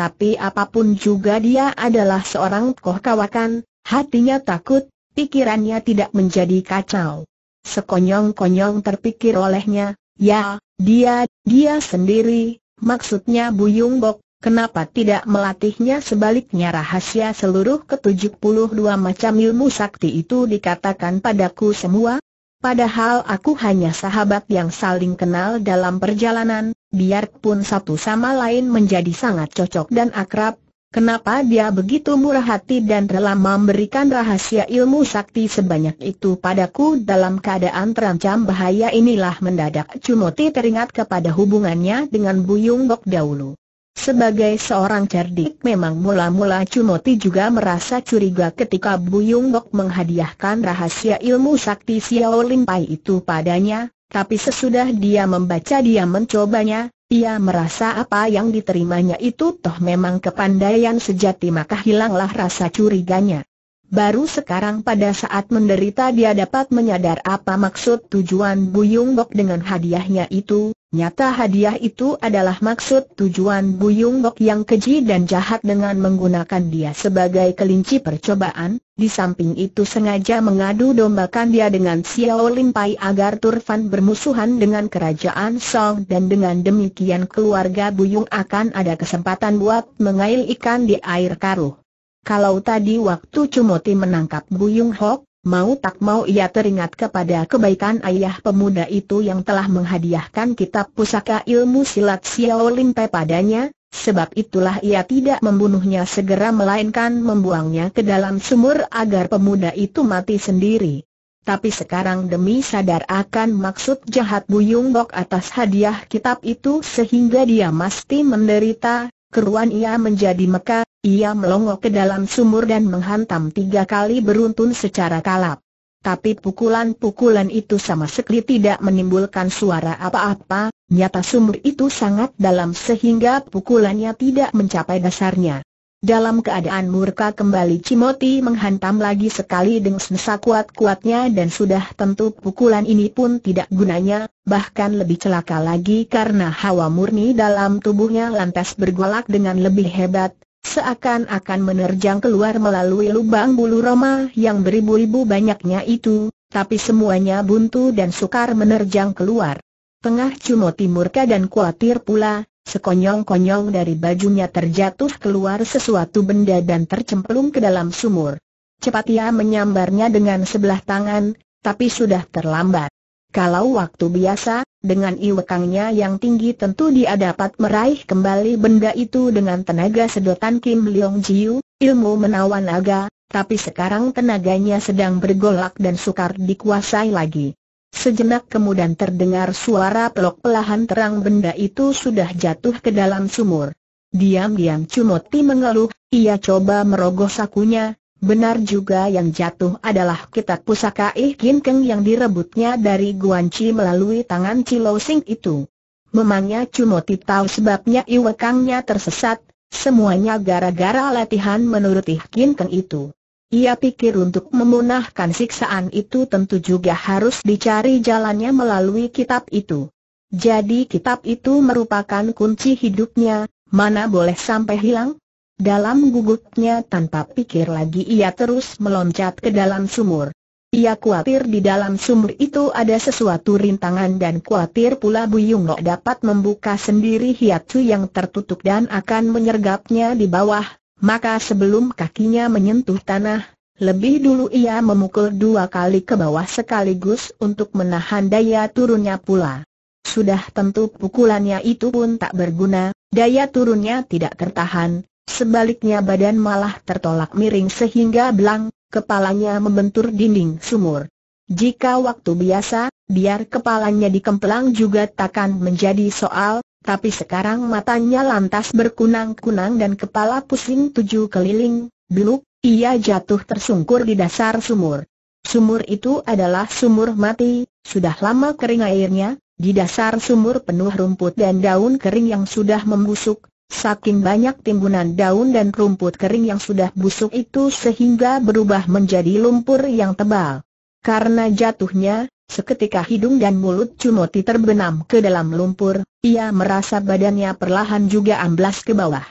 tapi apapun juga dia adalah seorang tokoh kawakan, hatinya takut, pikirannya tidak menjadi kacau. Sekonyong-konyong terpikir olehnya, ya, dia, dia sendiri, maksudnya Buyung Bok, Kenapa tidak melatihnya sebaliknya rahasia seluruh ke-72 macam ilmu sakti itu dikatakan padaku semua, Padahal aku hanya sahabat yang saling kenal dalam perjalanan, biarpun satu sama lain menjadi sangat cocok dan akrab, Kenapa dia begitu murah hati dan rela memberikan rahasia ilmu sakti sebanyak itu padaku dalam keadaan terancam bahaya inilah mendadak Cumoti teringat kepada hubungannya dengan Buyung Bok dahulu. Sebagai seorang cerdik memang mula-mula Cunoti juga merasa curiga ketika Bu Yunggok menghadiahkan rahasia ilmu sakti Xiao Limpai itu padanya, tapi sesudah dia membaca dia mencobanya, ia merasa apa yang diterimanya itu toh memang kepandaian sejati maka hilanglah rasa curiganya. Baru sekarang pada saat menderita dia dapat menyadar apa maksud tujuan Buyung Bok dengan hadiahnya itu, nyata hadiah itu adalah maksud tujuan Buyung Bok yang keji dan jahat dengan menggunakan dia sebagai kelinci percobaan, di samping itu sengaja mengadu dombakan dia dengan Xiao Lin Pai agar Turfan bermusuhan dengan kerajaan Song dan dengan demikian keluarga Buyung akan ada kesempatan buat mengail ikan di air karuh. Kalau tadi waktu Cumoti menangkap Buyung Hok, mau tak mau ia teringat kepada kebaikan ayah pemuda itu yang telah menghadiahkan kitab pusaka ilmu silat Xiao Limpe padanya, sebab itulah ia tidak membunuhnya segera melainkan membuangnya ke dalam sumur agar pemuda itu mati sendiri. Tapi sekarang demi sadar akan maksud jahat Buyung Bok atas hadiah kitab itu sehingga dia mesti menderita, Keruan ia menjadi meka, ia melongok ke dalam sumur dan menghantam tiga kali beruntun secara kalap. Tapi pukulan-pukulan itu sama sekali tidak menimbulkan suara apa-apa, nyata sumur itu sangat dalam sehingga pukulannya tidak mencapai dasarnya. Dalam keadaan murka kembali Cimoti menghantam lagi sekali dengan senesa kuat-kuatnya dan sudah tentu pukulan ini pun tidak gunanya, bahkan lebih celaka lagi karena hawa murni dalam tubuhnya lantas bergolak dengan lebih hebat, seakan-akan menerjang keluar melalui lubang bulu roma yang beribu-ribu banyaknya itu, tapi semuanya buntu dan sukar menerjang keluar. Tengah Cimoti murka dan khawatir pula, Sekonyong-konyong dari bajunya terjatuh keluar sesuatu benda dan tercemplung ke dalam sumur. Cepat ia menyambarnya dengan sebelah tangan, tapi sudah terlambat. Kalau waktu biasa, dengan iwekangnya yang tinggi tentu dia dapat meraih kembali benda itu dengan tenaga sedotan Kim Leong Jiu, ilmu menawan naga, tapi sekarang tenaganya sedang bergolak dan sukar dikuasai lagi. Sejenak kemudian terdengar suara pelok pelahan terang benda itu sudah jatuh ke dalam sumur. Diam-diam Cumoti mengeluh, ia coba merogoh sakunya, benar juga yang jatuh adalah kitab pusaka Ih Kin yang direbutnya dari Guanci melalui tangan Cilau Sing itu. Memangnya Cumoti tahu sebabnya iwekangnya tersesat, semuanya gara-gara latihan menurut Ih itu. Ia pikir untuk memunahkan siksaan itu tentu juga harus dicari jalannya melalui kitab itu. Jadi kitab itu merupakan kunci hidupnya, mana boleh sampai hilang? Dalam gugupnya tanpa pikir lagi ia terus meloncat ke dalam sumur. Ia khawatir di dalam sumur itu ada sesuatu rintangan dan khawatir pula Buyungok dapat membuka sendiri hiatu yang tertutup dan akan menyergapnya di bawah maka sebelum kakinya menyentuh tanah, lebih dulu ia memukul dua kali ke bawah sekaligus untuk menahan daya turunnya pula. Sudah tentu pukulannya itu pun tak berguna, daya turunnya tidak tertahan, sebaliknya badan malah tertolak miring sehingga belang, kepalanya membentur dinding sumur. Jika waktu biasa, biar kepalanya dikempelang juga takkan menjadi soal, tapi sekarang matanya lantas berkunang-kunang dan kepala pusing tujuh keliling, beluk, ia jatuh tersungkur di dasar sumur. Sumur itu adalah sumur mati, sudah lama kering airnya, di dasar sumur penuh rumput dan daun kering yang sudah membusuk, saking banyak timbunan daun dan rumput kering yang sudah busuk itu sehingga berubah menjadi lumpur yang tebal. Karena jatuhnya, Seketika hidung dan mulut Cumoti terbenam ke dalam lumpur, ia merasa badannya perlahan juga amblas ke bawah.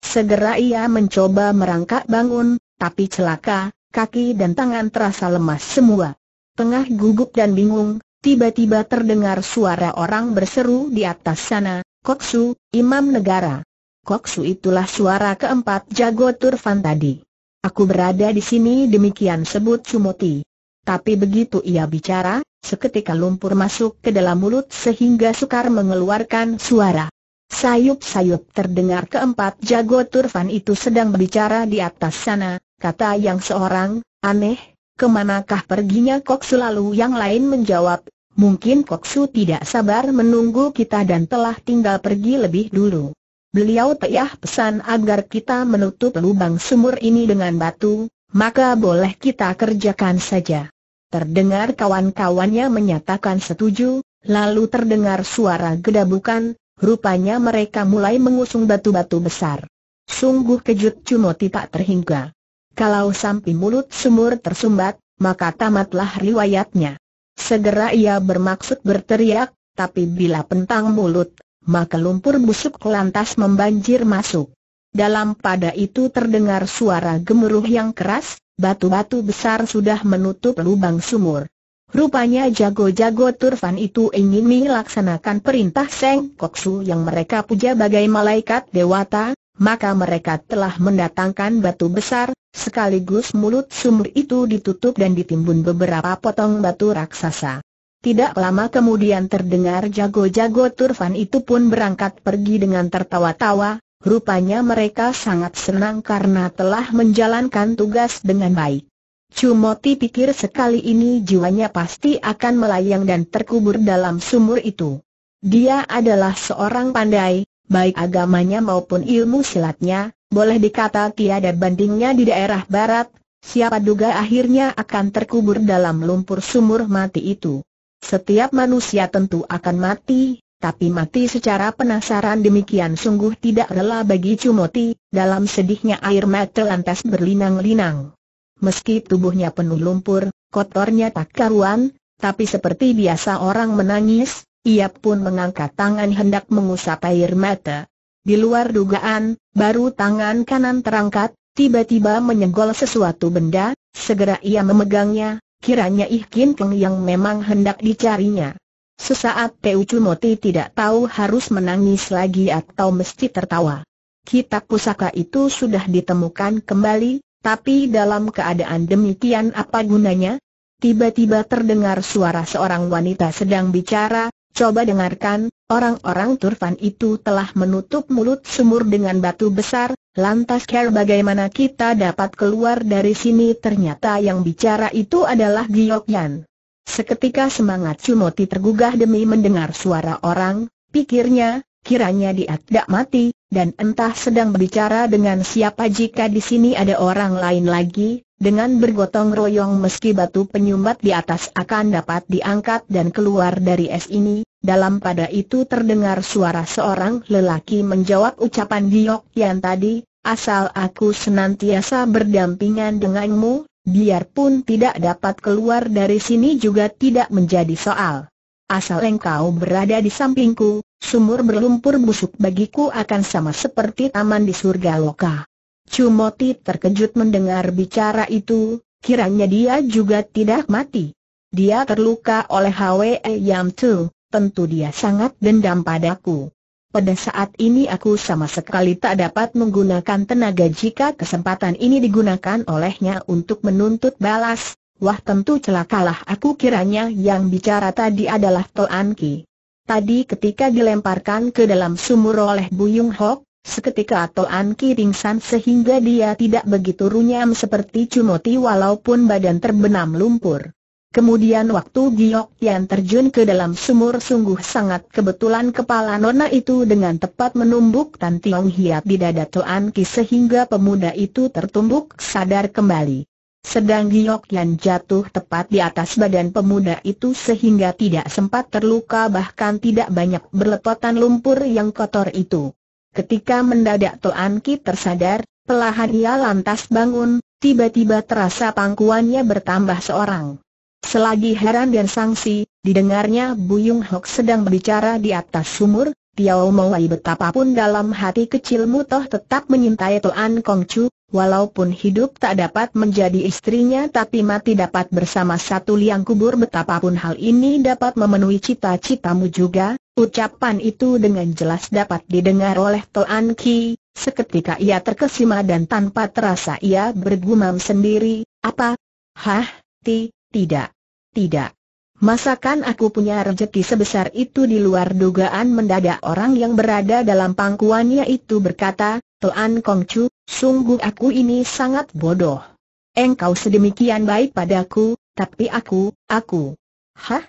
Segera ia mencoba merangkak bangun, tapi celaka, kaki dan tangan terasa lemas semua. Tengah gugup dan bingung, tiba-tiba terdengar suara orang berseru di atas sana, Koksu, Imam Negara. Koksu itulah suara keempat jago Turfan tadi. Aku berada di sini demikian sebut Cumoti. Tapi begitu ia bicara, seketika lumpur masuk ke dalam mulut sehingga sukar mengeluarkan suara. Sayup-sayup terdengar keempat jago turfan itu sedang berbicara di atas sana, kata yang seorang, aneh, kemanakah perginya Kok selalu? yang lain menjawab, mungkin Koksu tidak sabar menunggu kita dan telah tinggal pergi lebih dulu. Beliau payah pesan agar kita menutup lubang sumur ini dengan batu, maka boleh kita kerjakan saja. Terdengar kawan-kawannya menyatakan setuju, lalu terdengar suara gedabukan, rupanya mereka mulai mengusung batu-batu besar. Sungguh kejut Cumoti tidak terhingga. Kalau sampai mulut sumur tersumbat, maka tamatlah riwayatnya. Segera ia bermaksud berteriak, tapi bila pentang mulut, maka lumpur busuk lantas membanjir masuk. Dalam pada itu terdengar suara gemuruh yang keras, batu-batu besar sudah menutup lubang sumur. Rupanya jago-jago Turfan itu ingin melaksanakan perintah Seng Koksu yang mereka puja bagai malaikat dewata, maka mereka telah mendatangkan batu besar, sekaligus mulut sumur itu ditutup dan ditimbun beberapa potong batu raksasa. Tidak lama kemudian terdengar jago-jago Turfan itu pun berangkat pergi dengan tertawa-tawa, Rupanya mereka sangat senang karena telah menjalankan tugas dengan baik. Cumoti pikir sekali ini jiwanya pasti akan melayang dan terkubur dalam sumur itu. Dia adalah seorang pandai, baik agamanya maupun ilmu silatnya, boleh dikata tiada bandingnya di daerah barat, siapa duga akhirnya akan terkubur dalam lumpur sumur mati itu. Setiap manusia tentu akan mati, tapi mati secara penasaran demikian sungguh tidak rela bagi Cumoti, dalam sedihnya air mata lantas berlinang-linang. Meski tubuhnya penuh lumpur, kotornya tak karuan, tapi seperti biasa orang menangis, ia pun mengangkat tangan hendak mengusap air mata. Di luar dugaan, baru tangan kanan terangkat, tiba-tiba menyenggol sesuatu benda, segera ia memegangnya, kiranya ikin Keng yang memang hendak dicarinya. Sesaat P.U. Moti tidak tahu harus menangis lagi atau mesti tertawa. Kitab pusaka itu sudah ditemukan kembali, tapi dalam keadaan demikian apa gunanya? Tiba-tiba terdengar suara seorang wanita sedang bicara, coba dengarkan, orang-orang Turfan itu telah menutup mulut sumur dengan batu besar, lantas care bagaimana kita dapat keluar dari sini ternyata yang bicara itu adalah Giokyan. Seketika semangat Sunoti tergugah demi mendengar suara orang, pikirnya, kiranya dia tidak mati, dan entah sedang berbicara dengan siapa jika di sini ada orang lain lagi, dengan bergotong royong meski batu penyumbat di atas akan dapat diangkat dan keluar dari es ini, dalam pada itu terdengar suara seorang lelaki menjawab ucapan Giok yang tadi, asal aku senantiasa berdampingan denganmu, biarpun tidak dapat keluar dari sini juga tidak menjadi soal. Asal engkau berada di sampingku, sumur berlumpur busuk bagiku akan sama seperti taman di surga loka. Cumoti terkejut mendengar bicara itu, kiranya dia juga tidak mati. Dia terluka oleh Hwe Yam Tu, tentu dia sangat dendam padaku. Pada saat ini aku sama sekali tak dapat menggunakan tenaga jika kesempatan ini digunakan olehnya untuk menuntut balas. Wah tentu celakalah aku kiranya yang bicara tadi adalah Toan Ki. Tadi ketika dilemparkan ke dalam sumur oleh Buyung Hok, seketika Toan Ki ringsan sehingga dia tidak begitu runyam seperti Cumoti walaupun badan terbenam lumpur. Kemudian waktu Giok Tian terjun ke dalam sumur sungguh sangat kebetulan kepala nona itu dengan tepat menumbuk Tan Tiong Hiat di dada Tuan Ki sehingga pemuda itu tertumbuk sadar kembali. Sedang Giok Tian jatuh tepat di atas badan pemuda itu sehingga tidak sempat terluka bahkan tidak banyak berlepotan lumpur yang kotor itu. Ketika mendadak Tuan Ki tersadar, pelahan ia lantas bangun, tiba-tiba terasa pangkuannya bertambah seorang. Selagi heran dan sangsi, didengarnya Buyung Hok sedang berbicara di atas sumur, Piao Mauai betapapun dalam hati kecilmu toh tetap menyintai Tuan Kong Chu, walaupun hidup tak dapat menjadi istrinya tapi mati dapat bersama satu liang kubur betapapun hal ini dapat memenuhi cita-citamu juga, ucapan itu dengan jelas dapat didengar oleh Tuan Ki, seketika ia terkesima dan tanpa terasa ia bergumam sendiri, apa? Hah, ti, tidak. Tidak. Masakan aku punya rezeki sebesar itu di luar dugaan mendadak orang yang berada dalam pangkuannya itu berkata, Tuan Kong Chu, sungguh aku ini sangat bodoh. Engkau sedemikian baik padaku, tapi aku, aku. Hah?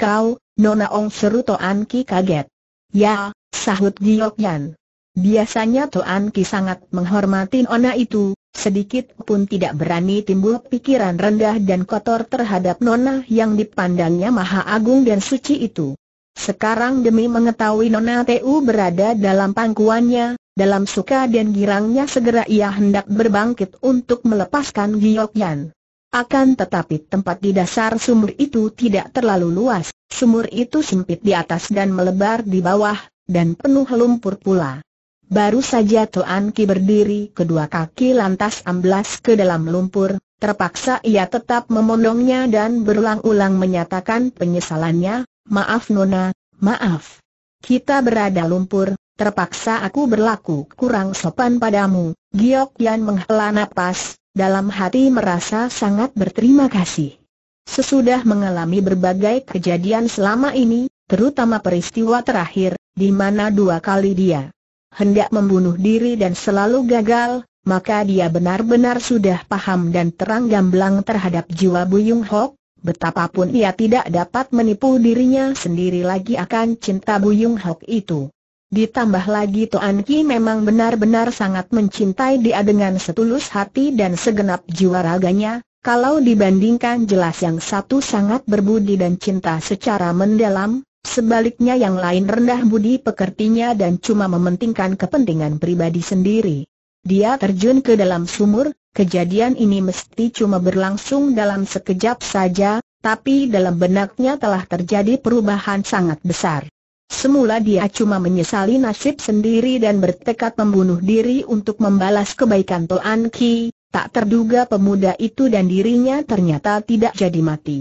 Kau, Nona Ong seru Tuan Ki kaget. Ya, sahut Yan. Biasanya Toan Ki sangat menghormati Nona itu, sedikit pun tidak berani timbul pikiran rendah dan kotor terhadap Nona yang dipandangnya maha agung dan suci itu. Sekarang demi mengetahui Nona Tu berada dalam pangkuannya, dalam suka dan girangnya segera ia hendak berbangkit untuk melepaskan Giokyan. Akan tetapi tempat di dasar sumur itu tidak terlalu luas, sumur itu sempit di atas dan melebar di bawah, dan penuh lumpur pula. Baru saja Toan Ki berdiri kedua kaki lantas amblas ke dalam lumpur, terpaksa ia tetap memondongnya dan berulang-ulang menyatakan penyesalannya, maaf Nona, maaf. Kita berada lumpur, terpaksa aku berlaku kurang sopan padamu, Giok Yan menghela napas, dalam hati merasa sangat berterima kasih. Sesudah mengalami berbagai kejadian selama ini, terutama peristiwa terakhir, di mana dua kali dia hendak membunuh diri dan selalu gagal, maka dia benar-benar sudah paham dan terang gamblang terhadap jiwa Buyung Hok, betapapun ia tidak dapat menipu dirinya sendiri lagi akan cinta Buyung Hok itu. Ditambah lagi Toan Ki memang benar-benar sangat mencintai dia dengan setulus hati dan segenap jiwa raganya, kalau dibandingkan jelas yang satu sangat berbudi dan cinta secara mendalam, Sebaliknya yang lain rendah budi pekertinya dan cuma mementingkan kepentingan pribadi sendiri. Dia terjun ke dalam sumur, kejadian ini mesti cuma berlangsung dalam sekejap saja, tapi dalam benaknya telah terjadi perubahan sangat besar. Semula dia cuma menyesali nasib sendiri dan bertekad membunuh diri untuk membalas kebaikan Toan Ki, tak terduga pemuda itu dan dirinya ternyata tidak jadi mati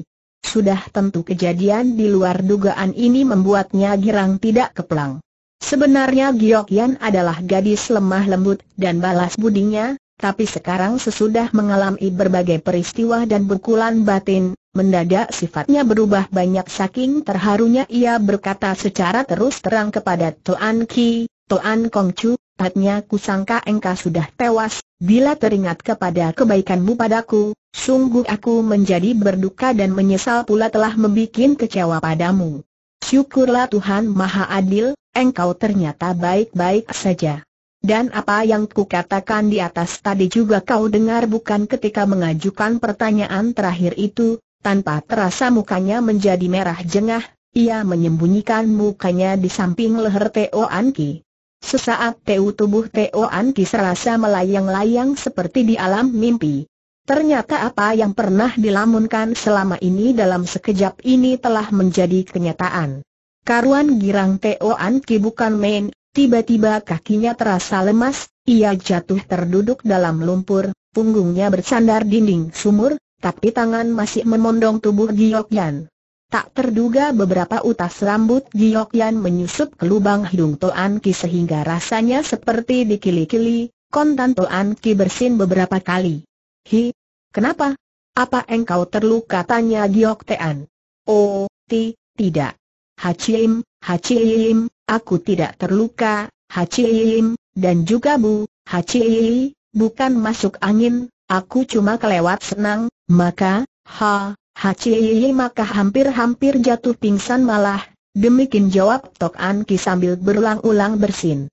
sudah tentu kejadian di luar dugaan ini membuatnya girang tidak keplang. Sebenarnya Giok Yan adalah gadis lemah lembut dan balas budinya, tapi sekarang sesudah mengalami berbagai peristiwa dan pukulan batin, mendadak sifatnya berubah banyak saking terharunya ia berkata secara terus terang kepada Toan Ki, Toan Chu. Tatnya kusangka engkau sudah tewas, bila teringat kepada kebaikanmu padaku, sungguh aku menjadi berduka dan menyesal pula telah membuat kecewa padamu. Syukurlah Tuhan Maha Adil, engkau ternyata baik-baik saja. Dan apa yang kukatakan di atas tadi juga kau dengar bukan ketika mengajukan pertanyaan terakhir itu, tanpa terasa mukanya menjadi merah jengah, ia menyembunyikan mukanya di samping leher Teo Anki. Sesaat TU tubuh TO Anki serasa melayang-layang seperti di alam mimpi. Ternyata apa yang pernah dilamunkan selama ini dalam sekejap ini telah menjadi kenyataan. Karuan girang TO Anki bukan main, tiba-tiba kakinya terasa lemas, ia jatuh terduduk dalam lumpur, punggungnya bersandar dinding sumur, tapi tangan masih memondong tubuh Giyok Yan. Tak terduga beberapa utas rambut Giok Yan menyusup ke lubang hidung Toan Ki sehingga rasanya seperti dikili-kili, kontan Toan Ki bersin beberapa kali. Hi, kenapa? Apa engkau terluka tanya Giok Tean? Oh, ti, tidak. Hachim, Hachim, aku tidak terluka, Hachim, dan juga Bu, Hachim, bukan masuk angin, aku cuma kelewat senang, maka, ha, HCI maka hampir-hampir jatuh pingsan malah, demikian jawab Tok An Ki sambil berulang-ulang bersin.